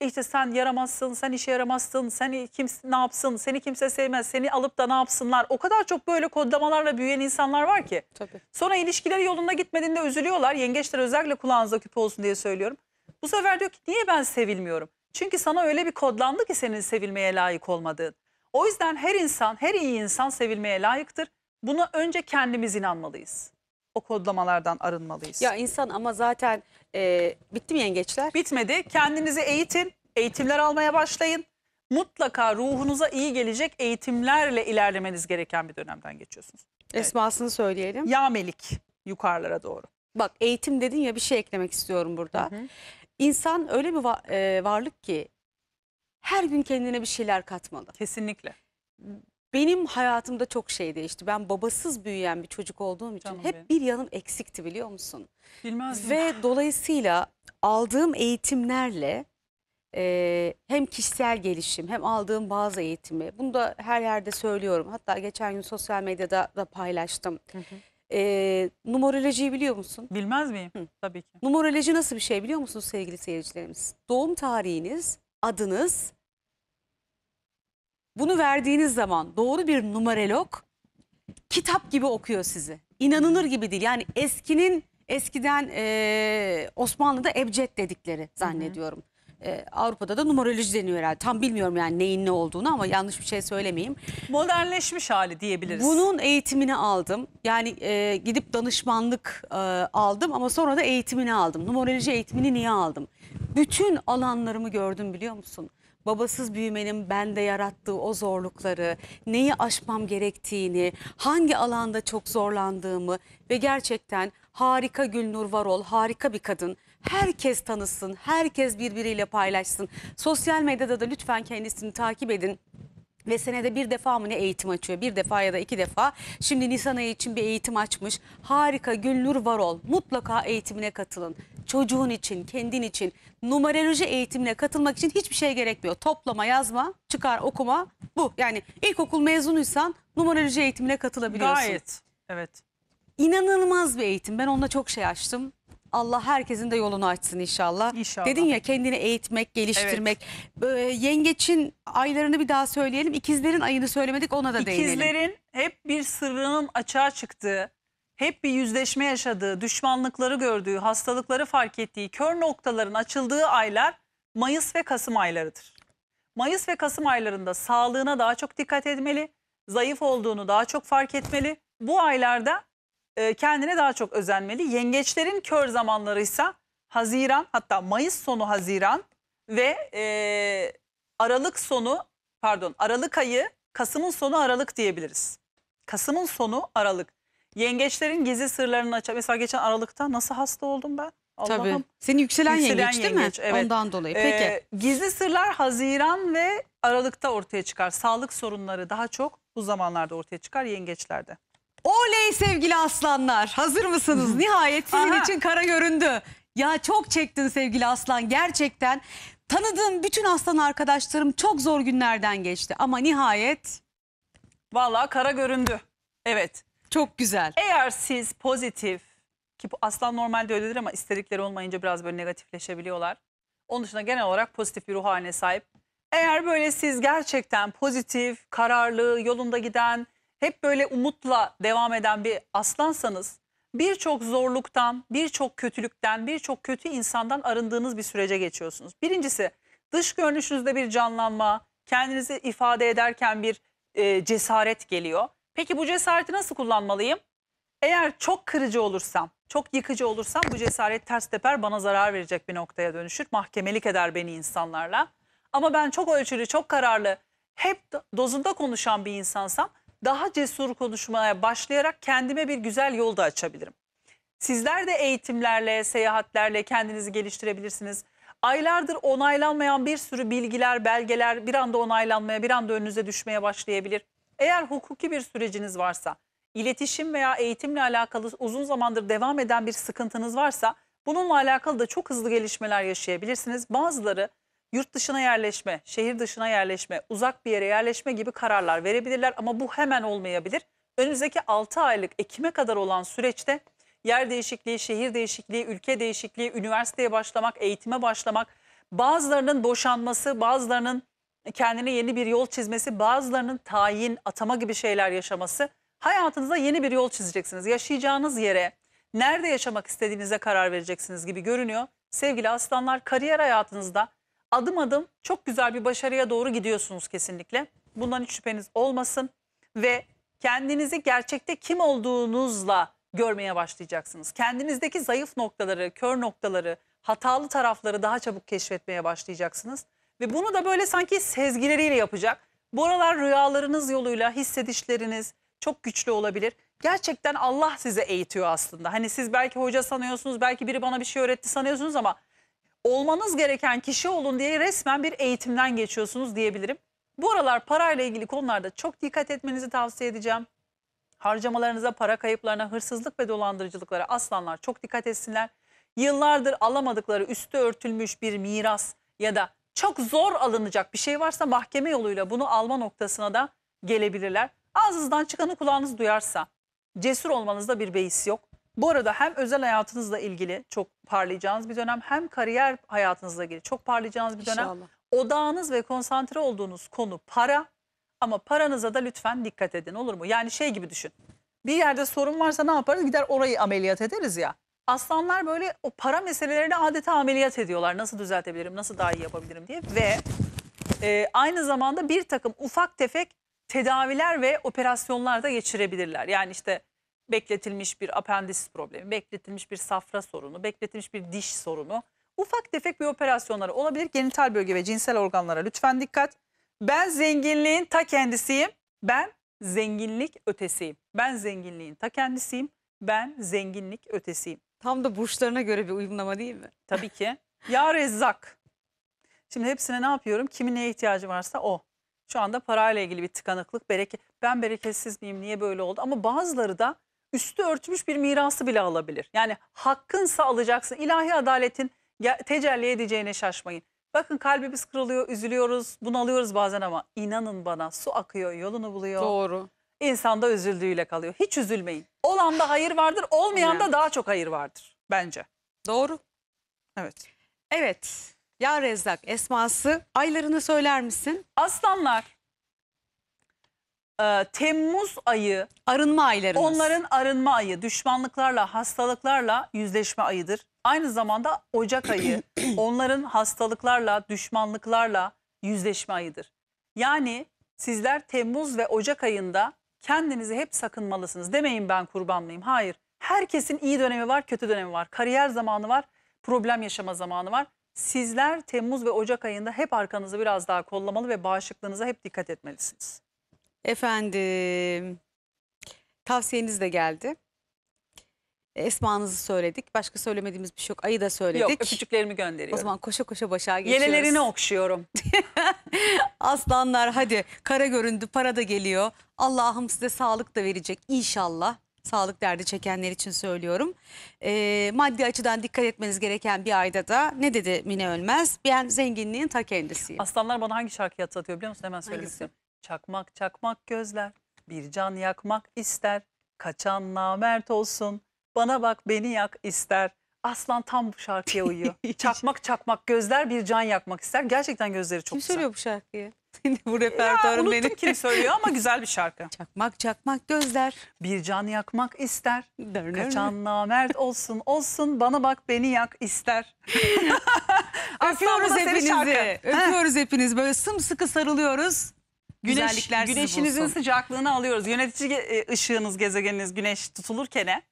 E işte sen yaramazsın, sen işe yaramazsın, sen kimse ne yapsın, seni kimse sevmez, seni alıp da ne yapsınlar. O kadar çok böyle kodlamalarla büyüyen insanlar var ki. Tabii. Sonra ilişkileri yolunda gitmediğinde üzülüyorlar. Yengeçler özellikle kulağınıza küpe olsun diye söylüyorum. Bu sefer diyor ki niye ben sevilmiyorum? Çünkü sana öyle bir kodlandı ki senin sevilmeye layık olmadığın. O yüzden her insan, her iyi insan sevilmeye layıktır. Buna önce kendimiz inanmalıyız. O kodlamalardan arınmalıyız. Ya insan ama zaten e, bitti mi yengeçler? Bitmedi. Kendinizi eğitin. Eğitimler almaya başlayın. Mutlaka ruhunuza iyi gelecek eğitimlerle ilerlemeniz gereken bir dönemden geçiyorsunuz. Esmasını söyleyelim. Ya melik yukarılara doğru. Bak eğitim dedin ya bir şey eklemek istiyorum burada. Hı hı. İnsan öyle bir va- e, varlık ki her gün kendine bir şeyler katmalı. Kesinlikle. Benim hayatımda çok şey değişti. Ben babasız büyüyen bir çocuk olduğum için Canım hep benim. bir yanım eksikti biliyor musun? Bilmezdim. Ve dolayısıyla aldığım eğitimlerle e, hem kişisel gelişim hem aldığım bazı eğitimi bunu da her yerde söylüyorum. Hatta geçen gün sosyal medyada da paylaştım. Hı hı. E, numerolojiyi biliyor musun? Bilmez miyim? Hı. Tabii ki. Numeroloji nasıl bir şey biliyor musunuz sevgili seyircilerimiz? Doğum tarihiniz, adınız bunu verdiğiniz zaman doğru bir numarolog kitap gibi okuyor sizi. İnanılır gibi değil. Yani eskinin eskiden e, Osmanlı'da ebced dedikleri zannediyorum. Hı hı. E, Avrupa'da da numaroloji deniyor herhalde. Tam bilmiyorum yani neyin ne olduğunu ama yanlış bir şey söylemeyeyim. Modernleşmiş hali diyebiliriz. Bunun eğitimini aldım. Yani e, gidip danışmanlık e, aldım ama sonra da eğitimini aldım. Numaroloji eğitimini niye aldım? Bütün alanlarımı gördüm biliyor musun? babasız büyümenin bende yarattığı o zorlukları, neyi aşmam gerektiğini, hangi alanda çok zorlandığımı ve gerçekten harika Gülnur Varol, harika bir kadın. Herkes tanısın, herkes birbiriyle paylaşsın. Sosyal medyada da lütfen kendisini takip edin ve senede bir defa mı ne eğitim açıyor? Bir defa ya da iki defa. Şimdi Nisan ayı için bir eğitim açmış. Harika Gülnur Varol mutlaka eğitimine katılın. Çocuğun için, kendin için numeroloji eğitimine katılmak için hiçbir şey gerekmiyor. Toplama, yazma, çıkar, okuma bu. Yani ilkokul mezunuysan numeroloji eğitimine katılabiliyorsun. Gayet. Evet. İnanılmaz bir eğitim. Ben onunla çok şey açtım. Allah herkesin de yolunu açsın inşallah. İnşallah. Dedin ya kendini eğitmek, geliştirmek. Ee, yengeçin aylarını bir daha söyleyelim. İkizlerin ayını söylemedik ona da değinelim. İkizlerin hep bir sırrının açığa çıktığı, hep bir yüzleşme yaşadığı, düşmanlıkları gördüğü, hastalıkları fark ettiği, kör noktaların açıldığı aylar Mayıs ve Kasım aylarıdır. Mayıs ve Kasım aylarında sağlığına daha çok dikkat etmeli, zayıf olduğunu daha çok fark etmeli. Bu aylarda e, kendine daha çok özenmeli. Yengeçlerin kör zamanları ise Haziran hatta Mayıs sonu Haziran ve e, Aralık sonu pardon Aralık ayı Kasım'ın sonu Aralık diyebiliriz. Kasım'ın sonu Aralık. Yengeçlerin gizli sırlarını açar. Mesela geçen Aralık'ta nasıl hasta oldum ben? Tabii. Senin yükselen, yükselen yengeç, değil yengeç, mi? Evet. Ondan dolayı. E, Peki. Ee, gizli sırlar Haziran ve Aralık'ta ortaya çıkar. Sağlık sorunları daha çok bu zamanlarda ortaya çıkar yengeçlerde. Oley sevgili aslanlar. Hazır mısınız? Nihayet sizin Aha. için kara göründü. Ya çok çektin sevgili aslan gerçekten. Tanıdığım bütün aslan arkadaşlarım çok zor günlerden geçti ama nihayet Vallahi kara göründü. Evet. çok güzel. Eğer siz pozitif ki bu aslan normalde öyledir ama istedikleri olmayınca biraz böyle negatifleşebiliyorlar. Onun dışında genel olarak pozitif bir ruh haline sahip. Eğer böyle siz gerçekten pozitif, kararlı, yolunda giden, hep böyle umutla devam eden bir aslansanız birçok zorluktan, birçok kötülükten, birçok kötü insandan arındığınız bir sürece geçiyorsunuz. Birincisi dış görünüşünüzde bir canlanma, kendinizi ifade ederken bir e, cesaret geliyor. Peki bu cesareti nasıl kullanmalıyım? Eğer çok kırıcı olursam, çok yıkıcı olursam bu cesaret ters teper bana zarar verecek bir noktaya dönüşür. Mahkemelik eder beni insanlarla. Ama ben çok ölçülü, çok kararlı, hep dozunda konuşan bir insansam daha cesur konuşmaya başlayarak kendime bir güzel yol da açabilirim. Sizler de eğitimlerle, seyahatlerle kendinizi geliştirebilirsiniz. Aylardır onaylanmayan bir sürü bilgiler, belgeler bir anda onaylanmaya, bir anda önünüze düşmeye başlayabilir. Eğer hukuki bir süreciniz varsa, iletişim veya eğitimle alakalı uzun zamandır devam eden bir sıkıntınız varsa bununla alakalı da çok hızlı gelişmeler yaşayabilirsiniz. Bazıları yurt dışına yerleşme, şehir dışına yerleşme, uzak bir yere yerleşme gibi kararlar verebilirler ama bu hemen olmayabilir. Önümüzdeki 6 aylık Ekim'e kadar olan süreçte yer değişikliği, şehir değişikliği, ülke değişikliği, üniversiteye başlamak, eğitime başlamak, bazılarının boşanması, bazılarının kendine yeni bir yol çizmesi, bazılarının tayin, atama gibi şeyler yaşaması. Hayatınıza yeni bir yol çizeceksiniz. Yaşayacağınız yere, nerede yaşamak istediğinize karar vereceksiniz gibi görünüyor. Sevgili aslanlar kariyer hayatınızda adım adım çok güzel bir başarıya doğru gidiyorsunuz kesinlikle. Bundan hiç şüpheniz olmasın ve kendinizi gerçekte kim olduğunuzla görmeye başlayacaksınız. Kendinizdeki zayıf noktaları, kör noktaları, hatalı tarafları daha çabuk keşfetmeye başlayacaksınız. Ve bunu da böyle sanki sezgileriyle yapacak. Bu aralar rüyalarınız yoluyla hissedişleriniz çok güçlü olabilir. Gerçekten Allah size eğitiyor aslında. Hani siz belki hoca sanıyorsunuz, belki biri bana bir şey öğretti sanıyorsunuz ama olmanız gereken kişi olun diye resmen bir eğitimden geçiyorsunuz diyebilirim. Bu aralar parayla ilgili konularda çok dikkat etmenizi tavsiye edeceğim. Harcamalarınıza, para kayıplarına, hırsızlık ve dolandırıcılıklara aslanlar çok dikkat etsinler. Yıllardır alamadıkları üstü örtülmüş bir miras ya da çok zor alınacak bir şey varsa mahkeme yoluyla bunu alma noktasına da gelebilirler. Ağzınızdan çıkanı kulağınız duyarsa cesur olmanızda bir beis yok. Bu arada hem özel hayatınızla ilgili çok parlayacağınız bir dönem hem kariyer hayatınızla ilgili çok parlayacağınız bir dönem. İnşallah. Odağınız ve konsantre olduğunuz konu para ama paranıza da lütfen dikkat edin olur mu? Yani şey gibi düşün. Bir yerde sorun varsa ne yaparız? Gider orayı ameliyat ederiz ya. Aslanlar böyle o para meselelerini adeta ameliyat ediyorlar. Nasıl düzeltebilirim, nasıl daha iyi yapabilirim diye. Ve e, aynı zamanda bir takım ufak tefek tedaviler ve operasyonlar da geçirebilirler. Yani işte bekletilmiş bir apendis problemi, bekletilmiş bir safra sorunu, bekletilmiş bir diş sorunu. Ufak tefek bir operasyonları olabilir. Genital bölge ve cinsel organlara lütfen dikkat. Ben zenginliğin ta kendisiyim. Ben zenginlik ötesiyim. Ben zenginliğin ta kendisiyim. Ben zenginlik ötesiyim. Tam da burçlarına göre bir uyumlama değil mi? Tabii ki. ya rezzak. Şimdi hepsine ne yapıyorum? Kimin neye ihtiyacı varsa o. Şu anda parayla ilgili bir tıkanıklık, bereket. Ben bereketsiz miyim? Niye böyle oldu? Ama bazıları da üstü örtmüş bir mirası bile alabilir. Yani hakkınsa alacaksın. İlahi adaletin tecelli edeceğine şaşmayın. Bakın kalbimiz kırılıyor, üzülüyoruz, bunalıyoruz bazen ama inanın bana su akıyor, yolunu buluyor. Doğru. İnsan da üzüldüğüyle kalıyor. Hiç üzülmeyin. Olanda hayır vardır, olmayan da daha çok hayır vardır bence. Doğru. Evet. Evet. Ya Rezzak esması aylarını söyler misin? Aslanlar. E, Temmuz ayı Arınma aylarınız. onların arınma ayı, düşmanlıklarla, hastalıklarla yüzleşme ayıdır. Aynı zamanda Ocak ayı onların hastalıklarla, düşmanlıklarla yüzleşme ayıdır. Yani sizler Temmuz ve Ocak ayında kendinizi hep sakınmalısınız. Demeyin ben kurbanlıyım. Hayır. Herkesin iyi dönemi var, kötü dönemi var. Kariyer zamanı var, problem yaşama zamanı var. Sizler Temmuz ve Ocak ayında hep arkanızı biraz daha kollamalı ve bağışıklığınıza hep dikkat etmelisiniz. Efendim, tavsiyeniz de geldi. Esmanızı söyledik. Başka söylemediğimiz bir şey yok. Ayı da söyledik. Yok öpücüklerimi gönderiyorum. O zaman koşa koşa başa geçiyoruz. Yelelerini okşuyorum. Aslanlar hadi kara göründü para da geliyor. Allah'ım size sağlık da verecek inşallah. Sağlık derdi çekenler için söylüyorum. E, maddi açıdan dikkat etmeniz gereken bir ayda da ne dedi Mine Ölmez? Ben zenginliğin ta kendisiyim. Aslanlar bana hangi şarkıyı hatırlatıyor biliyor musun? Hemen söylemek istiyorum. Çakmak çakmak gözler, bir can yakmak ister. Kaçan namert olsun, bana bak beni yak ister. Aslan tam bu şarkıya uyuyor. çakmak çakmak gözler bir can yakmak ister. Gerçekten gözleri çok Kim güzel. söylüyor bu şarkıyı? bu repertuarın ya, benim. kim söylüyor ama güzel bir şarkı. Çakmak çakmak gözler. Bir can yakmak ister. Dönür Kaçan namert olsun olsun bana bak beni yak ister. Öpüyoruz hepinizi. Öpüyoruz hepiniz. Böyle sımsıkı sarılıyoruz. Güneş, güneşler güneşinizin bulsun. sıcaklığını alıyoruz. Yönetici e, ışığınız, gezegeniniz güneş tutulurken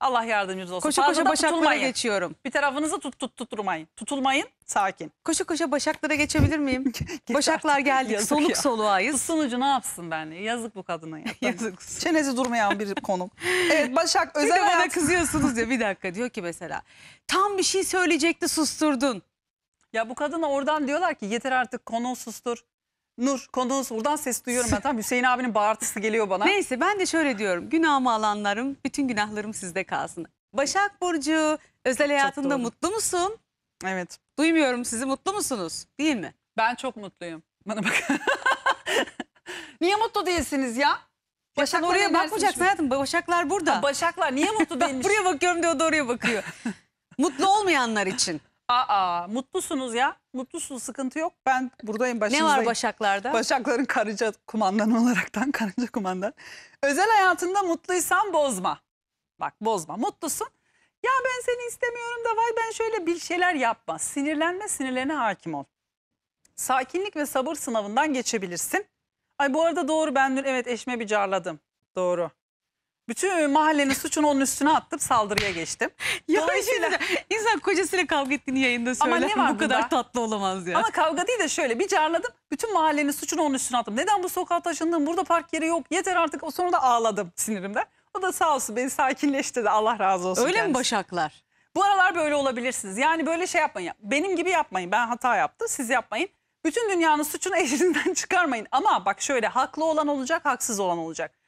Allah yardımcınız olsun. Koşa koşa başaklara geçiyorum. Bir tarafınızı tut tut tutturmayın. Tutulmayın, sakin. Koşa koşa başaklara geçebilir miyim? Başaklar geldi. Soluk ya. soluğayız. Sunucu ne yapsın ben? Yazık bu kadına ya. Yazık. Çenesi durmayan bir konum. Evet Başak Bir de özel bana kızıyorsunuz ya Bir dakika diyor ki mesela tam bir şey söyleyecekti susturdun. Ya bu kadına oradan diyorlar ki yeter artık konu sustur. Nur konunuz buradan ses duyuyorum ben. Tam Hüseyin abinin bağırtısı geliyor bana. Neyse ben de şöyle diyorum. Günahımı alanlarım, bütün günahlarım sizde kalsın. Başak Burcu, özel hayatında mutlu musun? Evet. Duymuyorum sizi mutlu musunuz? Değil mi? Ben çok mutluyum. Bana bak. Niye mutlu değilsiniz ya? Başak Başaklar oraya bakmayacaksın hayatım. Başaklar burada. Başaklar niye mutlu değilmiş? Buraya bakıyorum diyor da oraya bakıyor. mutlu olmayanlar için. Aa mutlusunuz ya. Mutlusunuz sıkıntı yok. Ben buradayım Ne var Başaklar'da? Başakların karınca kumandanı olaraktan karınca kumandan. Özel hayatında mutluysan bozma. Bak bozma. Mutlusun. Ya ben seni istemiyorum da vay ben şöyle bir şeyler yapma. Sinirlenme sinirlerine hakim ol. Sakinlik ve sabır sınavından geçebilirsin. Ay bu arada doğru ben dün evet eşime bir carladım. Doğru. Bütün mahallenin suçunu onun üstüne attım saldırıya geçtim. Ya Dolayısıyla... şimdi insan kocasıyla kavga ettiğini yayında söyler. Ama ne var Bu kadar tatlı olamaz ya. Ama kavga değil de şöyle bir carladım. Bütün mahallenin suçunu onun üstüne attım. Neden bu sokağa taşındım? Burada park yeri yok. Yeter artık. O sonra da ağladım sinirimde. O da sağ olsun beni sakinleştirdi. Allah razı olsun. Öyle kendisi. mi Başaklar? Bu aralar böyle olabilirsiniz. Yani böyle şey yapmayın. Benim gibi yapmayın. Ben hata yaptım. Siz yapmayın. Bütün dünyanın suçunu eşinden çıkarmayın. Ama bak şöyle haklı olan olacak, haksız olan olacak.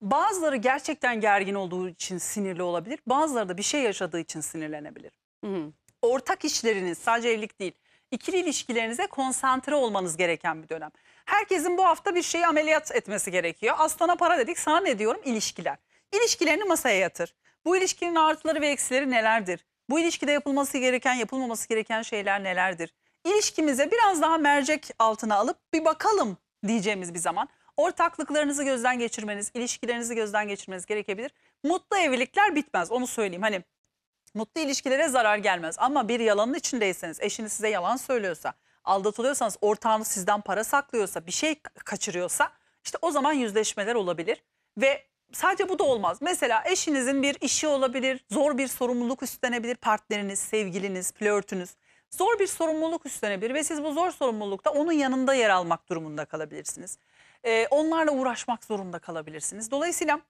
Bazıları gerçekten gergin olduğu için sinirli olabilir. Bazıları da bir şey yaşadığı için sinirlenebilir. Hı hı. Ortak işleriniz sadece evlilik değil. İkili ilişkilerinize konsantre olmanız gereken bir dönem. Herkesin bu hafta bir şeyi ameliyat etmesi gerekiyor. Aslana para dedik sana ne diyorum İlişkiler. İlişkilerini masaya yatır. Bu ilişkinin artıları ve eksileri nelerdir? Bu ilişkide yapılması gereken yapılmaması gereken şeyler nelerdir? İlişkimize biraz daha mercek altına alıp bir bakalım diyeceğimiz bir zaman. Ortaklıklarınızı gözden geçirmeniz, ilişkilerinizi gözden geçirmeniz gerekebilir. Mutlu evlilikler bitmez onu söyleyeyim. Hani mutlu ilişkilere zarar gelmez ama bir yalanın içindeyseniz, eşiniz size yalan söylüyorsa, aldatılıyorsanız, ortağınız sizden para saklıyorsa, bir şey kaçırıyorsa işte o zaman yüzleşmeler olabilir. Ve sadece bu da olmaz. Mesela eşinizin bir işi olabilir, zor bir sorumluluk üstlenebilir partneriniz, sevgiliniz, flörtünüz. Zor bir sorumluluk üstlenebilir ve siz bu zor sorumlulukta onun yanında yer almak durumunda kalabilirsiniz e, onlarla uğraşmak zorunda kalabilirsiniz. Dolayısıyla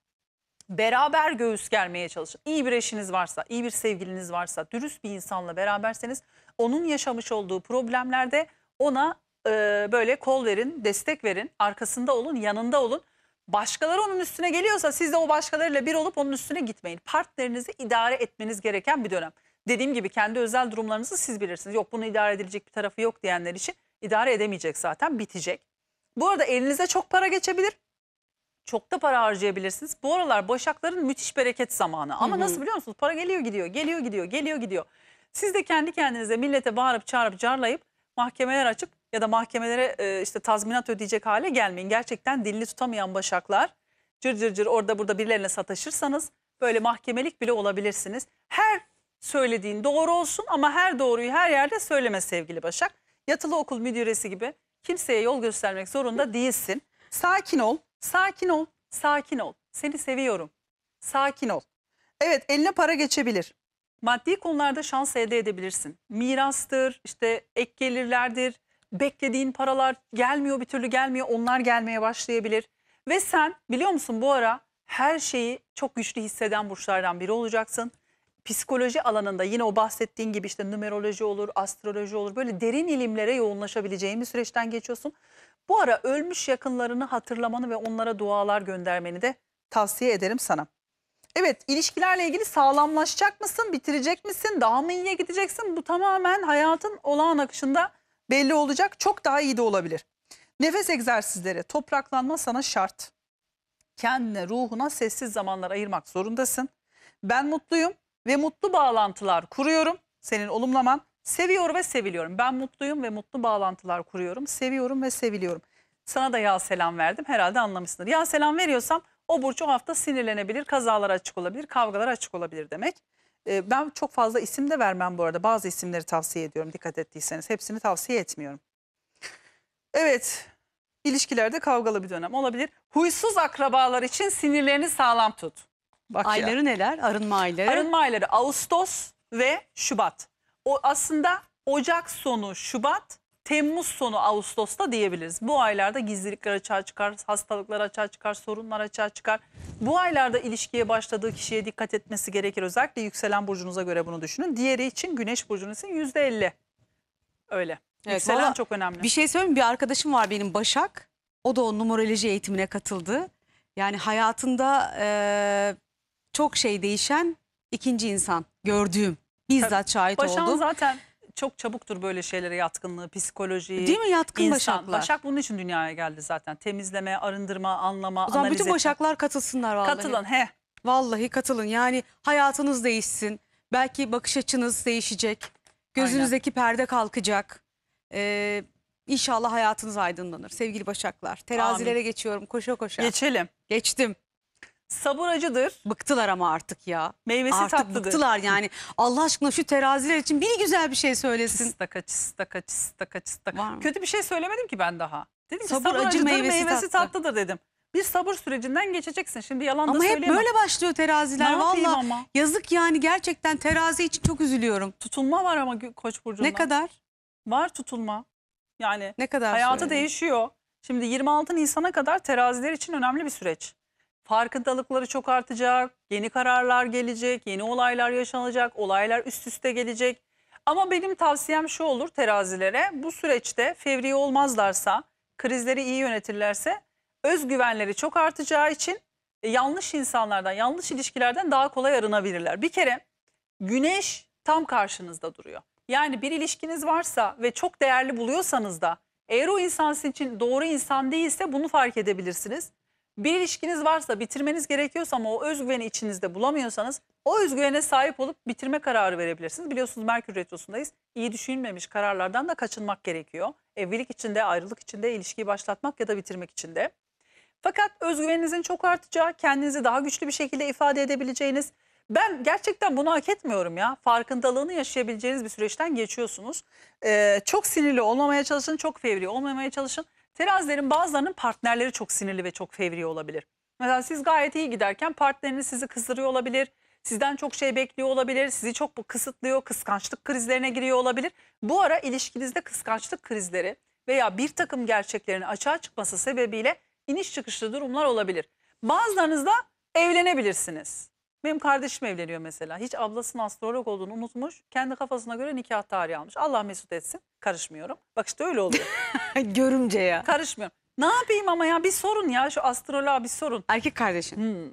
beraber göğüs germeye çalışın. İyi bir eşiniz varsa, iyi bir sevgiliniz varsa, dürüst bir insanla beraberseniz onun yaşamış olduğu problemlerde ona e, böyle kol verin, destek verin, arkasında olun, yanında olun. Başkaları onun üstüne geliyorsa siz de o başkalarıyla bir olup onun üstüne gitmeyin. Partnerinizi idare etmeniz gereken bir dönem. Dediğim gibi kendi özel durumlarınızı siz bilirsiniz. Yok bunu idare edilecek bir tarafı yok diyenler için idare edemeyecek zaten bitecek. Bu arada elinize çok para geçebilir. Çok da para harcayabilirsiniz. Bu aralar başakların müthiş bereket zamanı. Ama Hı-hı. nasıl biliyor musunuz? Para geliyor gidiyor, geliyor gidiyor, geliyor gidiyor. Siz de kendi kendinize millete bağırıp çağırıp carlayıp mahkemeler açıp ya da mahkemelere e, işte tazminat ödeyecek hale gelmeyin. Gerçekten dilli tutamayan başaklar cır cır cır orada burada birilerine sataşırsanız böyle mahkemelik bile olabilirsiniz. Her söylediğin doğru olsun ama her doğruyu her yerde söyleme sevgili Başak. Yatılı okul müdüresi gibi Kimseye yol göstermek zorunda değilsin. Sakin ol, sakin ol, sakin ol. Seni seviyorum. Sakin ol. Evet eline para geçebilir. Maddi konularda şans elde edebilirsin. Mirastır, işte ek gelirlerdir, beklediğin paralar gelmiyor bir türlü gelmiyor onlar gelmeye başlayabilir. Ve sen biliyor musun bu ara her şeyi çok güçlü hisseden burçlardan biri olacaksın psikoloji alanında yine o bahsettiğin gibi işte numeroloji olur, astroloji olur böyle derin ilimlere yoğunlaşabileceğin bir süreçten geçiyorsun. Bu ara ölmüş yakınlarını hatırlamanı ve onlara dualar göndermeni de tavsiye ederim sana. Evet ilişkilerle ilgili sağlamlaşacak mısın, bitirecek misin, daha mı iyiye gideceksin? Bu tamamen hayatın olağan akışında belli olacak. Çok daha iyi de olabilir. Nefes egzersizleri, topraklanma sana şart. Kendine, ruhuna sessiz zamanlar ayırmak zorundasın. Ben mutluyum, ve mutlu bağlantılar kuruyorum. Senin olumlaman seviyor ve seviliyorum. Ben mutluyum ve mutlu bağlantılar kuruyorum. Seviyorum ve seviliyorum. Sana da ya selam verdim herhalde anlamışsındır. Ya selam veriyorsam o burç o hafta sinirlenebilir, kazalar açık olabilir, kavgalar açık olabilir demek. Ee, ben çok fazla isim de vermem bu arada. Bazı isimleri tavsiye ediyorum dikkat ettiyseniz. Hepsini tavsiye etmiyorum. Evet, ilişkilerde kavgalı bir dönem olabilir. Huysuz akrabalar için sinirlerini sağlam tut. Bak ayları ya. neler? Arınma ayları. Arınma ayları Ağustos ve Şubat. O aslında Ocak sonu Şubat, Temmuz sonu Ağustos'ta diyebiliriz. Bu aylarda gizlilikler açığa çıkar, hastalıklar açığa çıkar, sorunlar açığa çıkar. Bu aylarda ilişkiye başladığı kişiye dikkat etmesi gerekir. Özellikle yükselen burcunuza göre bunu düşünün. Diğeri için güneş burcunuz için elli. Öyle. Evet, yükselen çok önemli. Bir şey söyleyeyim Bir arkadaşım var benim Başak. O da o numeroloji eğitimine katıldı. Yani hayatında... E çok şey değişen ikinci insan gördüğüm bizzat Tabii. şahit Başak'ın oldum. zaten çok çabuktur böyle şeylere yatkınlığı, psikoloji. Değil mi yatkın insan. başaklar? Başak bunun için dünyaya geldi zaten. Temizleme, arındırma, anlama, O zaman bütün etme. başaklar katılsınlar vallahi. Katılın he. Vallahi katılın yani hayatınız değişsin. Belki bakış açınız değişecek. Gözünüzdeki perde kalkacak. Ee, inşallah hayatınız aydınlanır sevgili başaklar. Terazilere geçiyorum koşa koşa. Geçelim. Geçtim. Sabır acıdır. Bıktılar ama artık ya. Meyvesi Artık tatlıdır. bıktılar yani. Allah aşkına şu teraziler için bir güzel bir şey söylesin. Çistaka çistaka çistaka Var çistaka. mı? Kötü bir şey söylemedim ki ben daha. Dedim ki Sabır sabır, acı, acıdır meyvesi, meyvesi tatlı. tatlıdır dedim. Bir sabır sürecinden geçeceksin. Şimdi yalan da Ama hep böyle başlıyor teraziler. Ne yapayım ama? yazık yani gerçekten terazi için çok üzülüyorum. Tutulma var ama Gü- Koç burcunda. Ne kadar? Var tutulma. Yani Ne kadar? hayatı söyleyeyim? değişiyor. Şimdi 26 Nisan'a kadar teraziler için önemli bir süreç farkındalıkları çok artacak, yeni kararlar gelecek, yeni olaylar yaşanacak, olaylar üst üste gelecek. Ama benim tavsiyem şu olur terazilere bu süreçte fevri olmazlarsa, krizleri iyi yönetirlerse özgüvenleri çok artacağı için e, yanlış insanlardan, yanlış ilişkilerden daha kolay arınabilirler. Bir kere güneş tam karşınızda duruyor. Yani bir ilişkiniz varsa ve çok değerli buluyorsanız da eğer o insan sizin için doğru insan değilse bunu fark edebilirsiniz. Bir ilişkiniz varsa bitirmeniz gerekiyorsa ama o özgüveni içinizde bulamıyorsanız o özgüvene sahip olup bitirme kararı verebilirsiniz. Biliyorsunuz Merkür Retrosu'ndayız. İyi düşünülmemiş kararlardan da kaçınmak gerekiyor. Evlilik içinde, ayrılık içinde, ilişkiyi başlatmak ya da bitirmek içinde. Fakat özgüveninizin çok artacağı, kendinizi daha güçlü bir şekilde ifade edebileceğiniz, ben gerçekten bunu hak etmiyorum ya. Farkındalığını yaşayabileceğiniz bir süreçten geçiyorsunuz. Ee, çok sinirli olmamaya çalışın, çok fevri olmamaya çalışın. Terazilerin bazılarının partnerleri çok sinirli ve çok fevri olabilir. Mesela siz gayet iyi giderken partneriniz sizi kızdırıyor olabilir. Sizden çok şey bekliyor olabilir. Sizi çok kısıtlıyor, kıskançlık krizlerine giriyor olabilir. Bu ara ilişkinizde kıskançlık krizleri veya bir takım gerçeklerin açığa çıkması sebebiyle iniş çıkışlı durumlar olabilir. Bazılarınız da evlenebilirsiniz. Benim kardeşim evleniyor mesela. Hiç ablasının astrolog olduğunu unutmuş. Kendi kafasına göre nikah tarihi almış. Allah mesut etsin. Karışmıyorum. Bak işte öyle oluyor. Görümce ya. Karışmıyorum. Ne yapayım ama ya bir sorun ya şu astroloğa bir sorun. Erkek kardeşin. Hmm.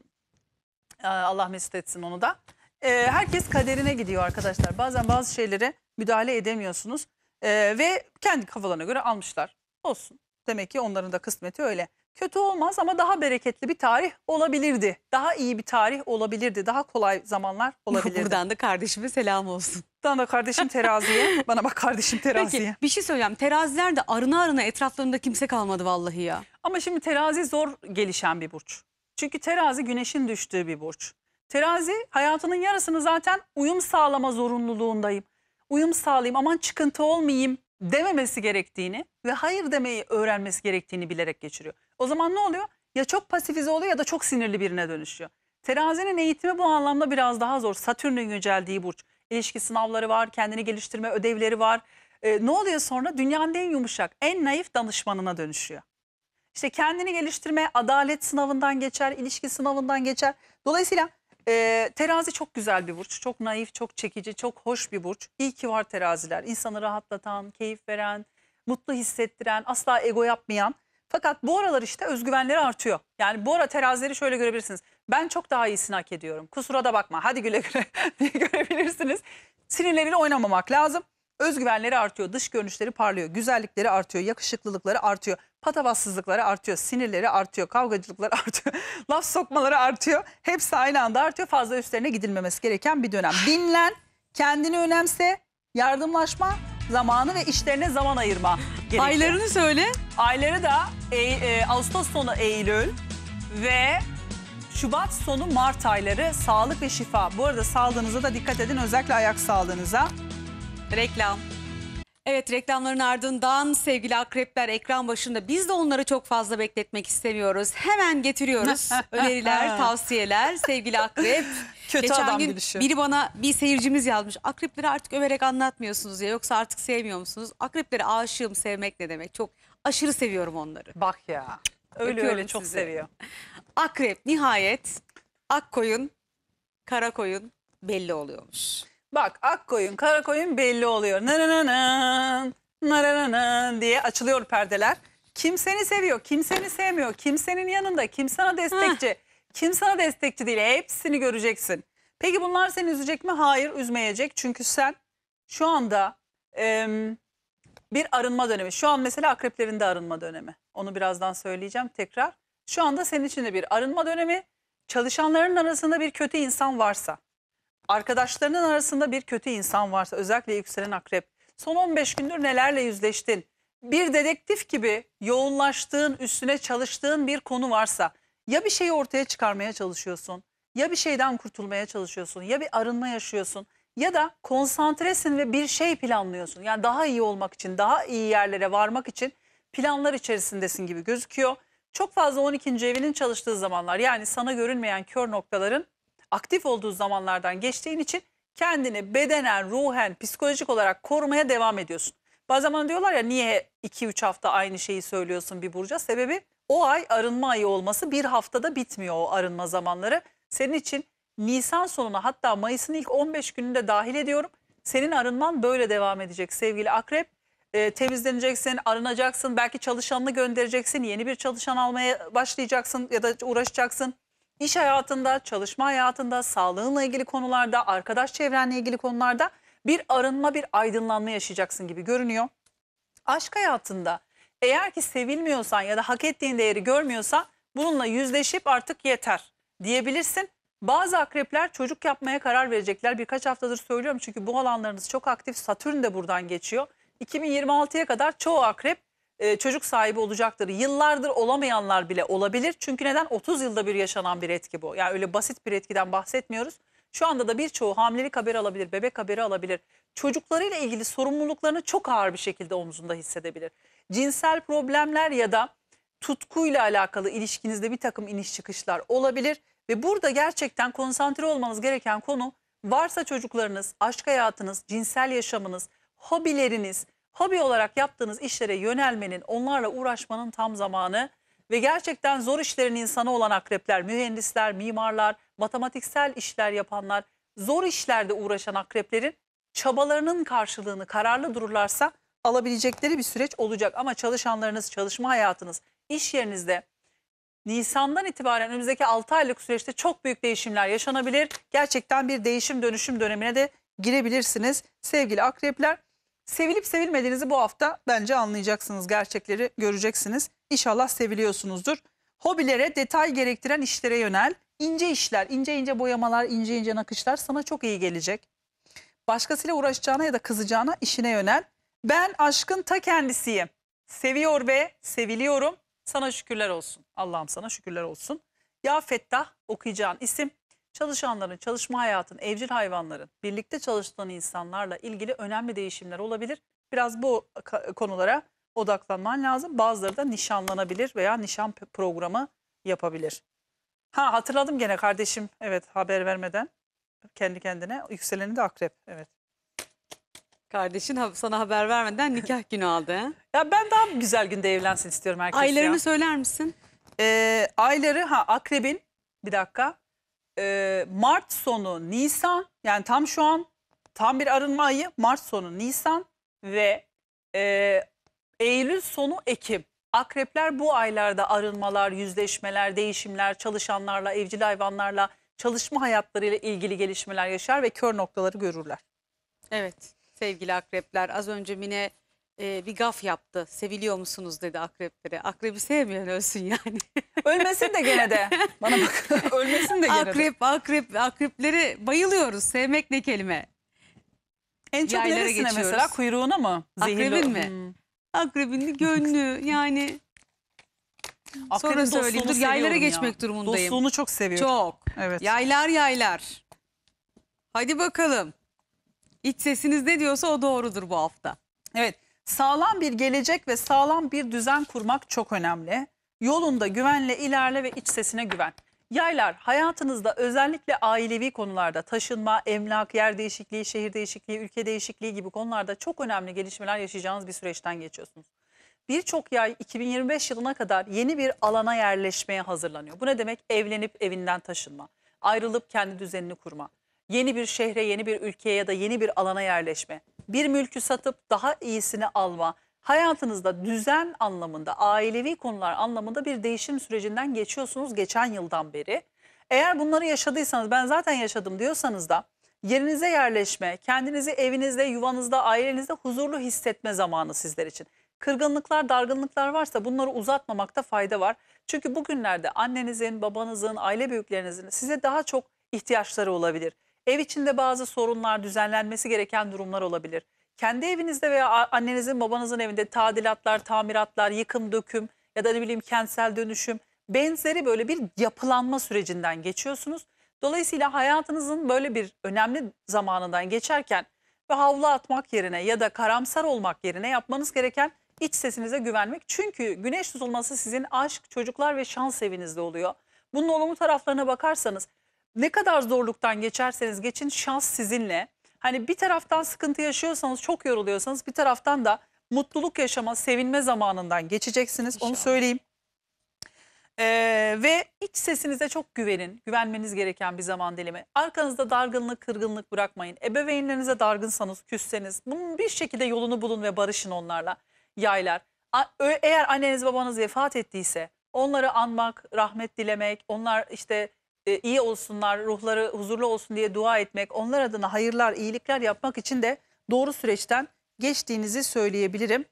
Ee, Allah mesut etsin onu da. Ee, herkes kaderine gidiyor arkadaşlar. Bazen bazı şeylere müdahale edemiyorsunuz. Ee, ve kendi kafalarına göre almışlar. Olsun. Demek ki onların da kısmeti öyle kötü olmaz ama daha bereketli bir tarih olabilirdi. Daha iyi bir tarih olabilirdi. Daha kolay zamanlar olabilirdi. Buradan da kardeşime selam olsun. Buradan da kardeşim teraziye. Bana bak kardeşim teraziye. Peki bir şey söyleyeyim. Teraziler de arına arına etraflarında kimse kalmadı vallahi ya. Ama şimdi terazi zor gelişen bir burç. Çünkü terazi güneşin düştüğü bir burç. Terazi hayatının yarısını zaten uyum sağlama zorunluluğundayım. Uyum sağlayayım aman çıkıntı olmayayım dememesi gerektiğini ve hayır demeyi öğrenmesi gerektiğini bilerek geçiriyor. O zaman ne oluyor? Ya çok pasifize oluyor ya da çok sinirli birine dönüşüyor. Terazinin eğitimi bu anlamda biraz daha zor. Satürn'ün yüceldiği burç. İlişki sınavları var, kendini geliştirme ödevleri var. Ee, ne oluyor sonra? Dünyanın en yumuşak, en naif danışmanına dönüşüyor. İşte kendini geliştirme, adalet sınavından geçer, ilişki sınavından geçer. Dolayısıyla e, terazi çok güzel bir burç. Çok naif, çok çekici, çok hoş bir burç. İyi ki var teraziler. İnsanı rahatlatan, keyif veren, mutlu hissettiren, asla ego yapmayan fakat bu aralar işte özgüvenleri artıyor. Yani bu ara terazileri şöyle görebilirsiniz. Ben çok daha iyisini hak ediyorum. Kusura da bakma hadi güle güle diye görebilirsiniz. Sinirleriyle oynamamak lazım. Özgüvenleri artıyor, dış görünüşleri parlıyor, güzellikleri artıyor, yakışıklılıkları artıyor, patavatsızlıkları artıyor, sinirleri artıyor, kavgacılıkları artıyor, laf sokmaları artıyor. Hepsi aynı anda artıyor. Fazla üstlerine gidilmemesi gereken bir dönem. Dinlen, kendini önemse, yardımlaşma zamanı ve işlerine zaman ayırma gerekiyor. Aylarını söyle. Ayları da e, e, Ağustos sonu Eylül ve Şubat sonu Mart ayları sağlık ve şifa. Bu arada sağlığınıza da dikkat edin özellikle ayak sağlığınıza. Reklam. Evet reklamların ardından sevgili akrepler ekran başında biz de onları çok fazla bekletmek istemiyoruz. Hemen getiriyoruz öneriler, tavsiyeler sevgili akrep. Kötü Geçen adam gün gülüşü. biri bana bir seyircimiz yazmış. Akrepleri artık överek anlatmıyorsunuz ya yoksa artık sevmiyor musunuz? Akrepleri aşığım sevmek ne demek? Çok aşırı seviyorum onları. Bak ya. Öyle öyle çok sizi. seviyor. Akrep nihayet ak koyun, kara koyun belli oluyormuş. Bak ak koyun kara koyun belli oluyor. Nanananan nanananan diye açılıyor perdeler. Kim seni seviyor, kim seni sevmiyor, kim senin yanında, kim sana destekçi, kim sana destekçi değil hepsini göreceksin. Peki bunlar seni üzecek mi? Hayır üzmeyecek. Çünkü sen şu anda e, bir arınma dönemi. Şu an mesela akreplerinde arınma dönemi. Onu birazdan söyleyeceğim tekrar. Şu anda senin için de bir arınma dönemi. Çalışanların arasında bir kötü insan varsa Arkadaşlarının arasında bir kötü insan varsa özellikle yükselen akrep son 15 gündür nelerle yüzleştin? Bir dedektif gibi yoğunlaştığın, üstüne çalıştığın bir konu varsa ya bir şeyi ortaya çıkarmaya çalışıyorsun, ya bir şeyden kurtulmaya çalışıyorsun, ya bir arınma yaşıyorsun ya da konsantresin ve bir şey planlıyorsun. Yani daha iyi olmak için, daha iyi yerlere varmak için planlar içerisindesin gibi gözüküyor. Çok fazla 12. evinin çalıştığı zamanlar yani sana görünmeyen kör noktaların aktif olduğu zamanlardan geçtiğin için kendini bedenen, ruhen, psikolojik olarak korumaya devam ediyorsun. Bazı zaman diyorlar ya niye 2-3 hafta aynı şeyi söylüyorsun bir burca? Sebebi o ay arınma ayı olması bir haftada bitmiyor o arınma zamanları. Senin için Nisan sonuna hatta Mayıs'ın ilk 15 gününde dahil ediyorum. Senin arınman böyle devam edecek sevgili akrep. E, temizleneceksin, arınacaksın, belki çalışanını göndereceksin, yeni bir çalışan almaya başlayacaksın ya da uğraşacaksın iş hayatında, çalışma hayatında, sağlığınla ilgili konularda, arkadaş çevrenle ilgili konularda bir arınma, bir aydınlanma yaşayacaksın gibi görünüyor. Aşk hayatında eğer ki sevilmiyorsan ya da hak ettiğin değeri görmüyorsan bununla yüzleşip artık yeter diyebilirsin. Bazı akrepler çocuk yapmaya karar verecekler. Birkaç haftadır söylüyorum çünkü bu alanlarınız çok aktif. Satürn de buradan geçiyor. 2026'ya kadar çoğu akrep e, çocuk sahibi olacaktır. Yıllardır olamayanlar bile olabilir. Çünkü neden? 30 yılda bir yaşanan bir etki bu. Yani öyle basit bir etkiden bahsetmiyoruz. Şu anda da birçoğu hamilelik haberi alabilir, bebek haberi alabilir. Çocuklarıyla ilgili sorumluluklarını çok ağır bir şekilde omzunda hissedebilir. Cinsel problemler ya da tutkuyla alakalı ilişkinizde bir takım iniş çıkışlar olabilir. Ve burada gerçekten konsantre olmanız gereken konu varsa çocuklarınız, aşk hayatınız, cinsel yaşamınız, hobileriniz, hobi olarak yaptığınız işlere yönelmenin, onlarla uğraşmanın tam zamanı ve gerçekten zor işlerin insanı olan akrepler, mühendisler, mimarlar, matematiksel işler yapanlar, zor işlerde uğraşan akreplerin çabalarının karşılığını kararlı dururlarsa alabilecekleri bir süreç olacak. Ama çalışanlarınız, çalışma hayatınız, iş yerinizde Nisan'dan itibaren önümüzdeki 6 aylık süreçte çok büyük değişimler yaşanabilir. Gerçekten bir değişim dönüşüm dönemine de girebilirsiniz sevgili akrepler. Sevilip sevilmediğinizi bu hafta bence anlayacaksınız. Gerçekleri göreceksiniz. İnşallah seviliyorsunuzdur. Hobilere, detay gerektiren işlere yönel. İnce işler, ince ince boyamalar, ince ince nakışlar sana çok iyi gelecek. Başkasıyla uğraşacağına ya da kızacağına işine yönel. Ben aşkın ta kendisiyim. Seviyor ve seviliyorum. Sana şükürler olsun. Allah'ım sana şükürler olsun. Ya Fettah okuyacağın isim çalışanların, çalışma hayatın, evcil hayvanların, birlikte çalıştığın insanlarla ilgili önemli değişimler olabilir. Biraz bu konulara odaklanman lazım. Bazıları da nişanlanabilir veya nişan programı yapabilir. Ha hatırladım gene kardeşim. Evet haber vermeden kendi kendine yükseleni de akrep. Evet. Kardeşin sana haber vermeden nikah günü aldı. ya ben daha güzel günde evlensin istiyorum herkes Aylarını ya. söyler misin? Ee, ayları ha akrebin bir dakika e, Mart sonu Nisan yani tam şu an tam bir arınma ayı Mart sonu Nisan ve e, Eylül sonu Ekim. Akrepler bu aylarda arınmalar, yüzleşmeler, değişimler, çalışanlarla, evcil hayvanlarla, çalışma hayatlarıyla ilgili gelişmeler yaşar ve kör noktaları görürler. Evet sevgili akrepler az önce Mine e, bir gaf yaptı. Seviliyor musunuz dedi akreplere. Akrebi sevmeyen ölsün yani. Ölmesin de gene de. Bana bak. Ölmesin de gene de. Akrep, akrep, akrepleri bayılıyoruz. Sevmek ne kelime? En çok Yaylara neresine geçiyoruz. mesela? Kuyruğuna mı? Zehirli- Akrebin mi? Hmm. Akrebin gönlü yani. Akrebin Sonra dostluğunu söyleyeyim. Dur yaylara ya. geçmek durumundayım. Dostluğunu çok seviyorum. Çok. Evet. Yaylar yaylar. Hadi bakalım. İç sesiniz ne diyorsa o doğrudur bu hafta. Evet. Sağlam bir gelecek ve sağlam bir düzen kurmak çok önemli. Yolunda güvenle ilerle ve iç sesine güven. Yaylar hayatınızda özellikle ailevi konularda taşınma, emlak, yer değişikliği, şehir değişikliği, ülke değişikliği gibi konularda çok önemli gelişmeler yaşayacağınız bir süreçten geçiyorsunuz. Birçok yay 2025 yılına kadar yeni bir alana yerleşmeye hazırlanıyor. Bu ne demek? Evlenip evinden taşınma, ayrılıp kendi düzenini kurma, yeni bir şehre, yeni bir ülkeye ya da yeni bir alana yerleşme bir mülkü satıp daha iyisini alma, hayatınızda düzen anlamında, ailevi konular anlamında bir değişim sürecinden geçiyorsunuz geçen yıldan beri. Eğer bunları yaşadıysanız, ben zaten yaşadım diyorsanız da yerinize yerleşme, kendinizi evinizde, yuvanızda, ailenizde huzurlu hissetme zamanı sizler için. Kırgınlıklar, dargınlıklar varsa bunları uzatmamakta fayda var. Çünkü bugünlerde annenizin, babanızın, aile büyüklerinizin size daha çok ihtiyaçları olabilir. Ev içinde bazı sorunlar, düzenlenmesi gereken durumlar olabilir. Kendi evinizde veya annenizin, babanızın evinde tadilatlar, tamiratlar, yıkım, döküm ya da ne bileyim kentsel dönüşüm benzeri böyle bir yapılanma sürecinden geçiyorsunuz. Dolayısıyla hayatınızın böyle bir önemli zamanından geçerken ve havlu atmak yerine ya da karamsar olmak yerine yapmanız gereken iç sesinize güvenmek. Çünkü güneş tutulması sizin aşk, çocuklar ve şans evinizde oluyor. Bunun olumlu taraflarına bakarsanız ne kadar zorluktan geçerseniz geçin şans sizinle. Hani bir taraftan sıkıntı yaşıyorsanız çok yoruluyorsanız bir taraftan da mutluluk yaşama sevinme zamanından geçeceksiniz İnşallah. onu söyleyeyim. Ee, ve iç sesinize çok güvenin. Güvenmeniz gereken bir zaman dilimi. Arkanızda dargınlık, kırgınlık bırakmayın. Ebeveynlerinize dargınsanız, küsseniz bunun bir şekilde yolunu bulun ve barışın onlarla. Yaylar. Eğer anneniz babanız vefat ettiyse onları anmak, rahmet dilemek, onlar işte e, iyi olsunlar, ruhları huzurlu olsun diye dua etmek, onlar adına hayırlar, iyilikler yapmak için de doğru süreçten geçtiğinizi söyleyebilirim.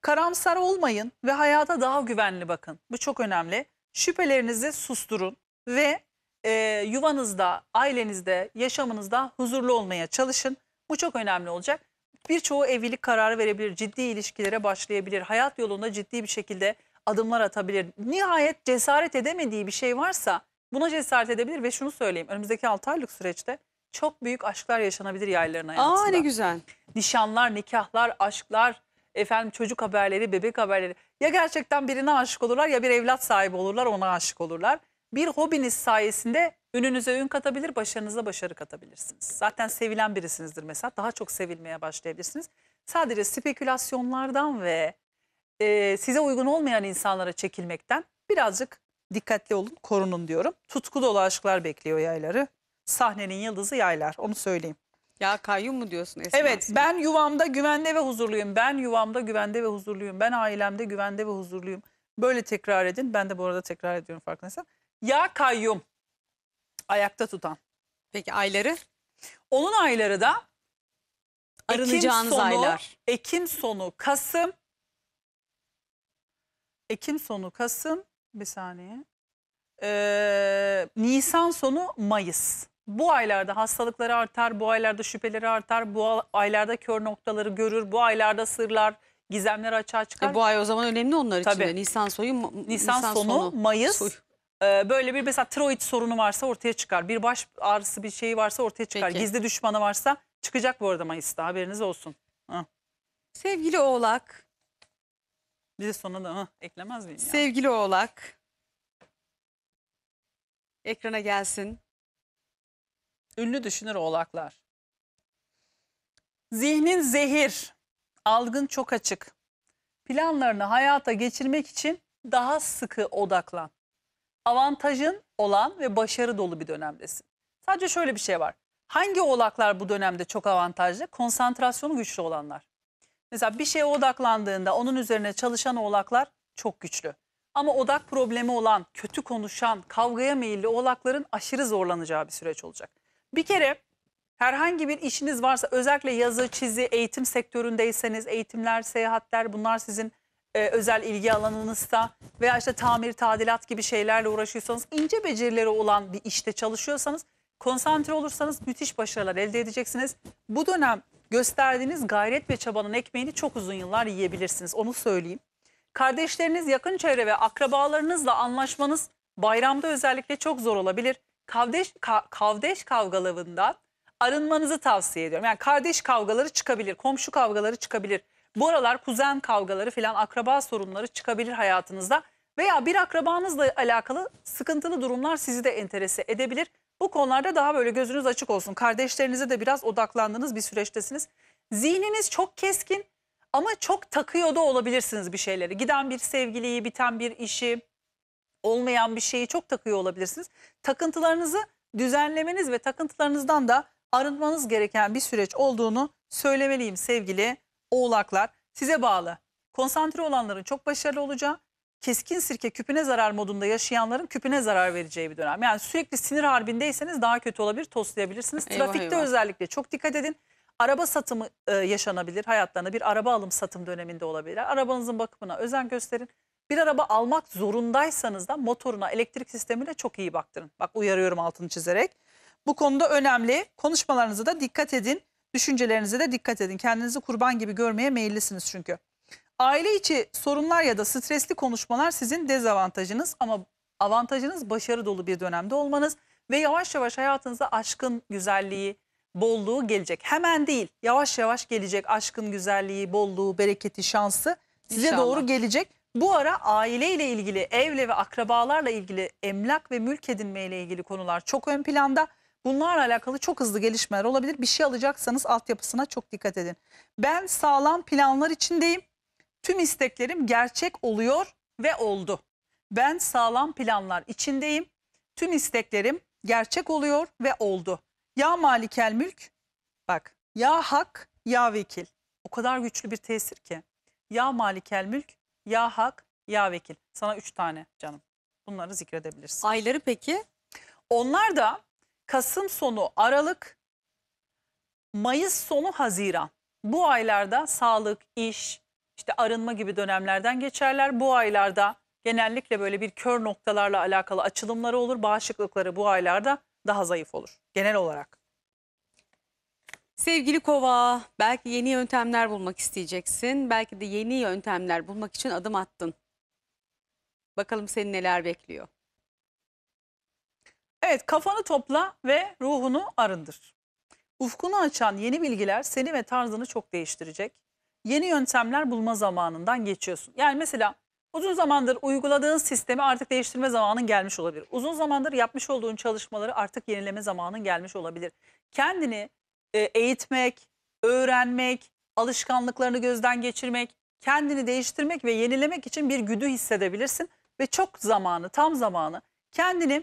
Karamsar olmayın ve hayata daha güvenli bakın. Bu çok önemli. Şüphelerinizi susturun ve e, yuvanızda, ailenizde, yaşamınızda huzurlu olmaya çalışın. Bu çok önemli olacak. Birçoğu evlilik kararı verebilir, ciddi ilişkilere başlayabilir, hayat yolunda ciddi bir şekilde adımlar atabilir. Nihayet cesaret edemediği bir şey varsa buna cesaret edebilir ve şunu söyleyeyim. Önümüzdeki 6 aylık süreçte çok büyük aşklar yaşanabilir yayların hayatında. Aa ne güzel. Nişanlar, nikahlar, aşklar, efendim çocuk haberleri, bebek haberleri. Ya gerçekten birine aşık olurlar ya bir evlat sahibi olurlar ona aşık olurlar. Bir hobiniz sayesinde ününüze ün katabilir, başarınıza başarı katabilirsiniz. Zaten sevilen birisinizdir mesela. Daha çok sevilmeye başlayabilirsiniz. Sadece spekülasyonlardan ve e, size uygun olmayan insanlara çekilmekten birazcık Dikkatli olun, korunun diyorum. Tutku dolu aşklar bekliyor yayları. Sahnenin yıldızı yaylar. Onu söyleyeyim. Ya kayyum mu diyorsun Esma? Evet ben yuvamda güvende ve huzurluyum. Ben yuvamda güvende ve huzurluyum. Ben ailemde güvende ve huzurluyum. Böyle tekrar edin. Ben de bu arada tekrar ediyorum farkındaysan. Ya kayyum. Ayakta tutan. Peki ayları? Onun ayları da Arınacağınız Ekim sonu, aylar. Ekim sonu Kasım. Ekim sonu Kasım. Bir saniye. Ee, Nisan sonu Mayıs. Bu aylarda hastalıkları artar, bu aylarda şüpheleri artar, bu aylarda kör noktaları görür, bu aylarda sırlar, gizemler açığa çıkar. E bu ay o zaman önemli onlar için de. Nisan soyu, Nisan, Nisan sonu, sonu Mayıs. Soy. Ee, böyle bir mesela tiroid sorunu varsa ortaya çıkar. Bir baş ağrısı bir şeyi varsa ortaya çıkar. Peki. Gizli düşmanı varsa çıkacak bu arada Mayıs'ta haberiniz olsun. Hı. Sevgili Oğlak, bir de sonuna da hı, eklemez miyim ya? Sevgili oğlak. Ekrana gelsin. Ünlü düşünür oğlaklar. Zihnin zehir, algın çok açık. Planlarını hayata geçirmek için daha sıkı odaklan. Avantajın olan ve başarı dolu bir dönemdesin. Sadece şöyle bir şey var. Hangi oğlaklar bu dönemde çok avantajlı? Konsantrasyonu güçlü olanlar. Mesela bir şeye odaklandığında onun üzerine çalışan oğlaklar çok güçlü. Ama odak problemi olan, kötü konuşan, kavgaya meyilli oğlakların aşırı zorlanacağı bir süreç olacak. Bir kere herhangi bir işiniz varsa özellikle yazı, çizi, eğitim sektöründeyseniz, eğitimler, seyahatler bunlar sizin e, özel ilgi alanınızda veya işte tamir, tadilat gibi şeylerle uğraşıyorsanız, ince becerileri olan bir işte çalışıyorsanız konsantre olursanız müthiş başarılar elde edeceksiniz. Bu dönem gösterdiğiniz gayret ve çabanın ekmeğini çok uzun yıllar yiyebilirsiniz. Onu söyleyeyim. Kardeşleriniz, yakın çevre ve akrabalarınızla anlaşmanız bayramda özellikle çok zor olabilir. Kardeş, ka kardeş kavgalarından arınmanızı tavsiye ediyorum. Yani kardeş kavgaları çıkabilir, komşu kavgaları çıkabilir. Bu aralar kuzen kavgaları filan akraba sorunları çıkabilir hayatınızda. Veya bir akrabanızla alakalı sıkıntılı durumlar sizi de enterese edebilir. Bu konularda daha böyle gözünüz açık olsun. Kardeşlerinize de biraz odaklandığınız bir süreçtesiniz. Zihniniz çok keskin ama çok takıyor da olabilirsiniz bir şeyleri. Giden bir sevgiliyi, biten bir işi, olmayan bir şeyi çok takıyor olabilirsiniz. Takıntılarınızı düzenlemeniz ve takıntılarınızdan da arınmanız gereken bir süreç olduğunu söylemeliyim sevgili oğlaklar. Size bağlı. Konsantre olanların çok başarılı olacağı, keskin sirke küpüne zarar modunda yaşayanların küpüne zarar vereceği bir dönem. Yani sürekli sinir harbindeyseniz daha kötü olabilir, toslayabilirsiniz. Eyvah, Trafikte eyvah. özellikle çok dikkat edin. Araba satımı e, yaşanabilir hayatlarında. Bir araba alım satım döneminde olabilir. Arabanızın bakımına özen gösterin. Bir araba almak zorundaysanız da motoruna, elektrik sistemine çok iyi baktırın. Bak uyarıyorum altını çizerek. Bu konuda önemli. Konuşmalarınıza da dikkat edin. Düşüncelerinize de dikkat edin. Kendinizi kurban gibi görmeye meyillisiniz çünkü. Aile içi sorunlar ya da stresli konuşmalar sizin dezavantajınız ama avantajınız başarı dolu bir dönemde olmanız ve yavaş yavaş hayatınıza aşkın güzelliği, bolluğu gelecek. Hemen değil, yavaş yavaş gelecek aşkın güzelliği, bolluğu, bereketi, şansı size İnşallah. doğru gelecek. Bu ara aileyle ilgili, evle ve akrabalarla ilgili, emlak ve mülk edinmeyle ilgili konular çok ön planda. Bunlarla alakalı çok hızlı gelişmeler olabilir. Bir şey alacaksanız altyapısına çok dikkat edin. Ben sağlam planlar içindeyim. Tüm isteklerim gerçek oluyor ve oldu. Ben sağlam planlar içindeyim. Tüm isteklerim gerçek oluyor ve oldu. Ya malikel mülk, bak ya hak ya vekil. O kadar güçlü bir tesir ki. Ya malikel mülk, ya hak, ya vekil. Sana üç tane canım. Bunları zikredebilirsin. Ayları peki? Onlar da Kasım sonu Aralık, Mayıs sonu Haziran. Bu aylarda sağlık, iş, işte arınma gibi dönemlerden geçerler. Bu aylarda genellikle böyle bir kör noktalarla alakalı açılımları olur. Bağışıklıkları bu aylarda daha zayıf olur genel olarak. Sevgili kova, belki yeni yöntemler bulmak isteyeceksin. Belki de yeni yöntemler bulmak için adım attın. Bakalım seni neler bekliyor. Evet, kafanı topla ve ruhunu arındır. Ufkunu açan yeni bilgiler seni ve tarzını çok değiştirecek yeni yöntemler bulma zamanından geçiyorsun. Yani mesela uzun zamandır uyguladığın sistemi artık değiştirme zamanın gelmiş olabilir. Uzun zamandır yapmış olduğun çalışmaları artık yenileme zamanın gelmiş olabilir. Kendini e, eğitmek, öğrenmek, alışkanlıklarını gözden geçirmek, kendini değiştirmek ve yenilemek için bir güdü hissedebilirsin. Ve çok zamanı, tam zamanı kendini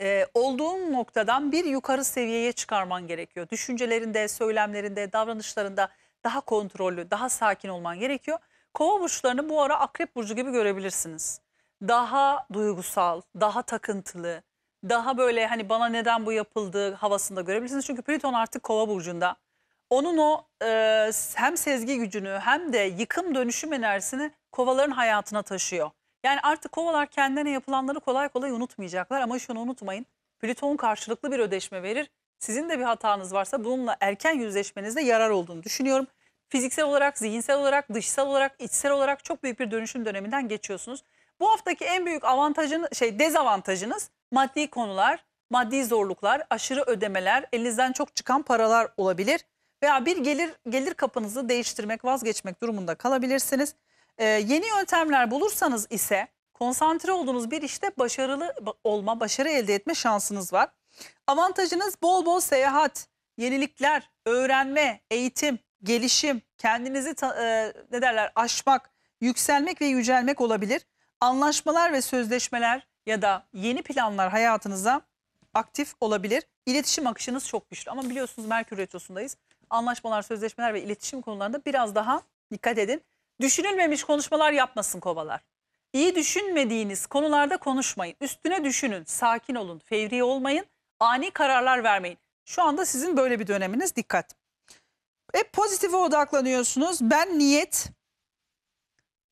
e, olduğun noktadan bir yukarı seviyeye çıkarman gerekiyor. Düşüncelerinde, söylemlerinde, davranışlarında daha kontrollü, daha sakin olman gerekiyor. Kova burçlarını bu ara akrep burcu gibi görebilirsiniz. Daha duygusal, daha takıntılı, daha böyle hani bana neden bu yapıldı havasında görebilirsiniz. Çünkü Plüton artık kova burcunda. Onun o e, hem sezgi gücünü hem de yıkım dönüşüm enerjisini kovaların hayatına taşıyor. Yani artık kovalar kendine yapılanları kolay kolay unutmayacaklar ama şunu unutmayın. Plüton karşılıklı bir ödeşme verir. Sizin de bir hatanız varsa bununla erken yüzleşmenizde yarar olduğunu düşünüyorum. Fiziksel olarak, zihinsel olarak, dışsal olarak, içsel olarak çok büyük bir dönüşüm döneminden geçiyorsunuz. Bu haftaki en büyük avantajınız şey dezavantajınız maddi konular, maddi zorluklar, aşırı ödemeler, elinizden çok çıkan paralar olabilir veya bir gelir gelir kapınızı değiştirmek, vazgeçmek durumunda kalabilirsiniz. Ee, yeni yöntemler bulursanız ise konsantre olduğunuz bir işte başarılı olma, başarı elde etme şansınız var. Avantajınız bol bol seyahat, yenilikler, öğrenme, eğitim, gelişim, kendinizi e, ne derler aşmak, yükselmek ve yücelmek olabilir. Anlaşmalar ve sözleşmeler ya da yeni planlar hayatınıza aktif olabilir. İletişim akışınız çok güçlü ama biliyorsunuz Merkür Retrosu'ndayız. Anlaşmalar, sözleşmeler ve iletişim konularında biraz daha dikkat edin. Düşünülmemiş konuşmalar yapmasın kovalar. İyi düşünmediğiniz konularda konuşmayın. Üstüne düşünün, sakin olun, fevri olmayın, ani kararlar vermeyin. Şu anda sizin böyle bir döneminiz dikkat. Hep pozitife odaklanıyorsunuz. Ben niyet,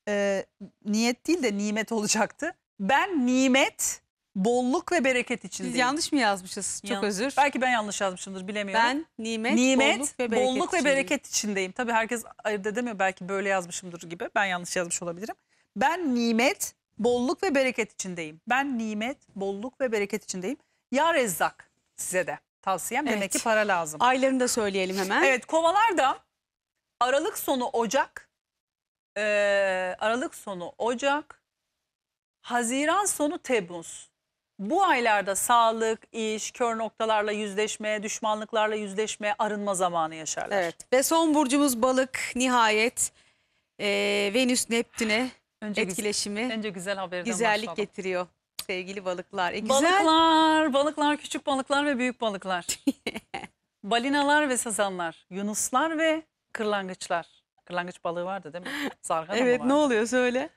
e, niyet değil de nimet olacaktı. Ben nimet, bolluk ve bereket içindeyim. Biz yanlış mı yazmışız? Çok Yan- özür. Belki ben yanlış yazmışımdır bilemiyorum. Ben nimet, nimet, bolluk ve bereket, bolluk ve içindeyim. bereket içindeyim. Tabii herkes ayırt edemiyor belki böyle yazmışımdır gibi. Ben yanlış yazmış olabilirim. Ben nimet, bolluk ve bereket içindeyim. Ben nimet, bolluk ve bereket içindeyim. Ya Rezzak size de tavsiyem. Evet. Demek ki para lazım. Aylarını da söyleyelim hemen. Evet kovalar da Aralık sonu Ocak, e, Aralık sonu Ocak, Haziran sonu Temmuz. Bu aylarda sağlık, iş, kör noktalarla yüzleşme, düşmanlıklarla yüzleşme, arınma zamanı yaşarlar. Evet. Ve son burcumuz balık nihayet e, Venüs Neptün'e etkileşimi güzel, önce güzel haberden güzellik başlayalım. getiriyor sevgili balıklar. E, güzel. Balıklar, balıklar, küçük balıklar ve büyük balıklar. Balinalar ve sazanlar, yunuslar ve kırlangıçlar. Kırlangıç balığı vardı değil mi? Zargana evet ne oluyor söyle.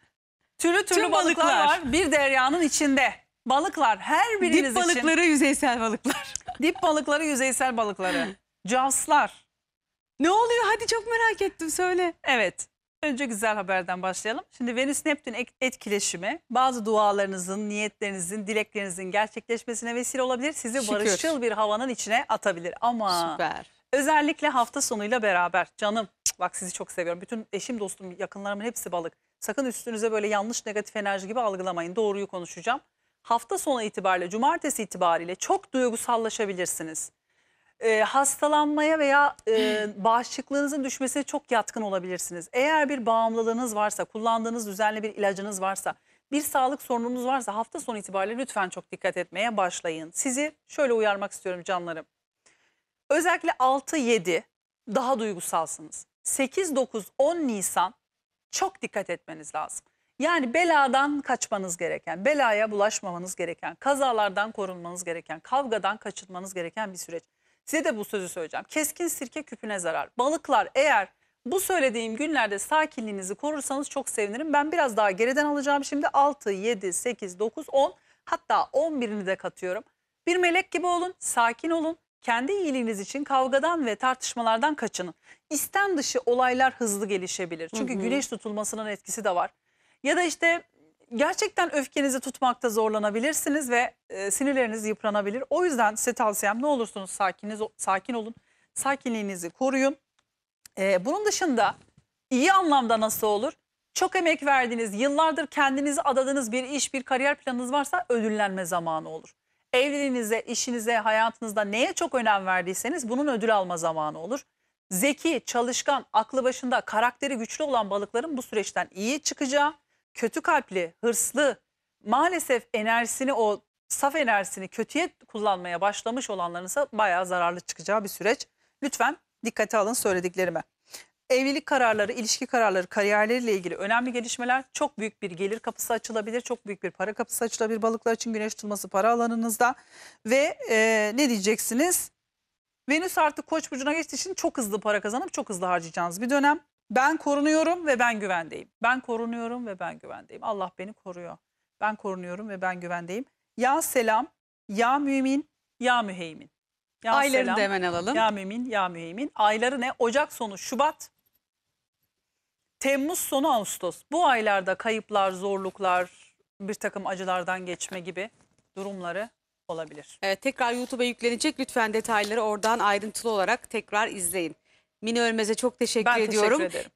Türlü türlü Tüm balıklar, balıklar var bir deryanın içinde. Balıklar her biriniz için. Dip balıkları yüzeysel balıklar. Dip balıkları yüzeysel balıkları. Cavslar. Ne oluyor hadi çok merak ettim söyle. Evet Önce güzel haberden başlayalım. Şimdi Venüs Neptün etkileşimi bazı dualarınızın, niyetlerinizin, dileklerinizin gerçekleşmesine vesile olabilir. Sizi Şükür. barışçıl bir havanın içine atabilir. Ama Süper. özellikle hafta sonuyla beraber canım bak sizi çok seviyorum. Bütün eşim, dostum, yakınlarımın hepsi balık. Sakın üstünüze böyle yanlış negatif enerji gibi algılamayın. Doğruyu konuşacağım. Hafta sonu itibariyle, cumartesi itibariyle çok duygusallaşabilirsiniz e, hastalanmaya veya e, bağışıklığınızın düşmesine çok yatkın olabilirsiniz. Eğer bir bağımlılığınız varsa, kullandığınız düzenli bir ilacınız varsa, bir sağlık sorununuz varsa hafta sonu itibariyle lütfen çok dikkat etmeye başlayın. Sizi şöyle uyarmak istiyorum canlarım. Özellikle 6-7 daha duygusalsınız. 8-9-10 Nisan çok dikkat etmeniz lazım. Yani beladan kaçmanız gereken, belaya bulaşmamanız gereken, kazalardan korunmanız gereken, kavgadan kaçınmanız gereken bir süreç. Size de bu sözü söyleyeceğim. Keskin sirke küpüne zarar. Balıklar eğer bu söylediğim günlerde sakinliğinizi korursanız çok sevinirim. Ben biraz daha geriden alacağım şimdi. 6, 7, 8, 9, 10 hatta 11'ini de katıyorum. Bir melek gibi olun, sakin olun. Kendi iyiliğiniz için kavgadan ve tartışmalardan kaçının. İstem dışı olaylar hızlı gelişebilir. Çünkü güneş tutulmasının etkisi de var. Ya da işte gerçekten öfkenizi tutmakta zorlanabilirsiniz ve e, sinirleriniz yıpranabilir. O yüzden size tavsiyem ne olursunuz sakiniz, sakin olun, sakinliğinizi koruyun. E, bunun dışında iyi anlamda nasıl olur? Çok emek verdiniz, yıllardır kendinizi adadığınız bir iş, bir kariyer planınız varsa ödüllenme zamanı olur. Evliliğinize, işinize, hayatınızda neye çok önem verdiyseniz bunun ödül alma zamanı olur. Zeki, çalışkan, aklı başında, karakteri güçlü olan balıkların bu süreçten iyi çıkacağı, kötü kalpli, hırslı, maalesef enerjisini o saf enerjisini kötüye kullanmaya başlamış olanların ise bayağı zararlı çıkacağı bir süreç. Lütfen dikkate alın söylediklerime. Evlilik kararları, ilişki kararları, kariyerleriyle ilgili önemli gelişmeler çok büyük bir gelir kapısı açılabilir. Çok büyük bir para kapısı açılabilir balıklar için güneş tutulması para alanınızda. Ve e, ne diyeceksiniz? Venüs artık koç burcuna geçtiği için çok hızlı para kazanıp çok hızlı harcayacağınız bir dönem. Ben korunuyorum ve ben güvendeyim. Ben korunuyorum ve ben güvendeyim. Allah beni koruyor. Ben korunuyorum ve ben güvendeyim. Ya selam, ya mümin, ya müheymin. Ya Ayları selam, da alalım. Ya mümin, ya müheymin. Ayları ne? Ocak sonu Şubat, Temmuz sonu Ağustos. Bu aylarda kayıplar, zorluklar, bir takım acılardan geçme gibi durumları olabilir. Evet, tekrar YouTube'a yüklenecek. Lütfen detayları oradan ayrıntılı olarak tekrar izleyin. Mine Ölmez'e çok teşekkür Ben teşekkür ediyorum. ederim.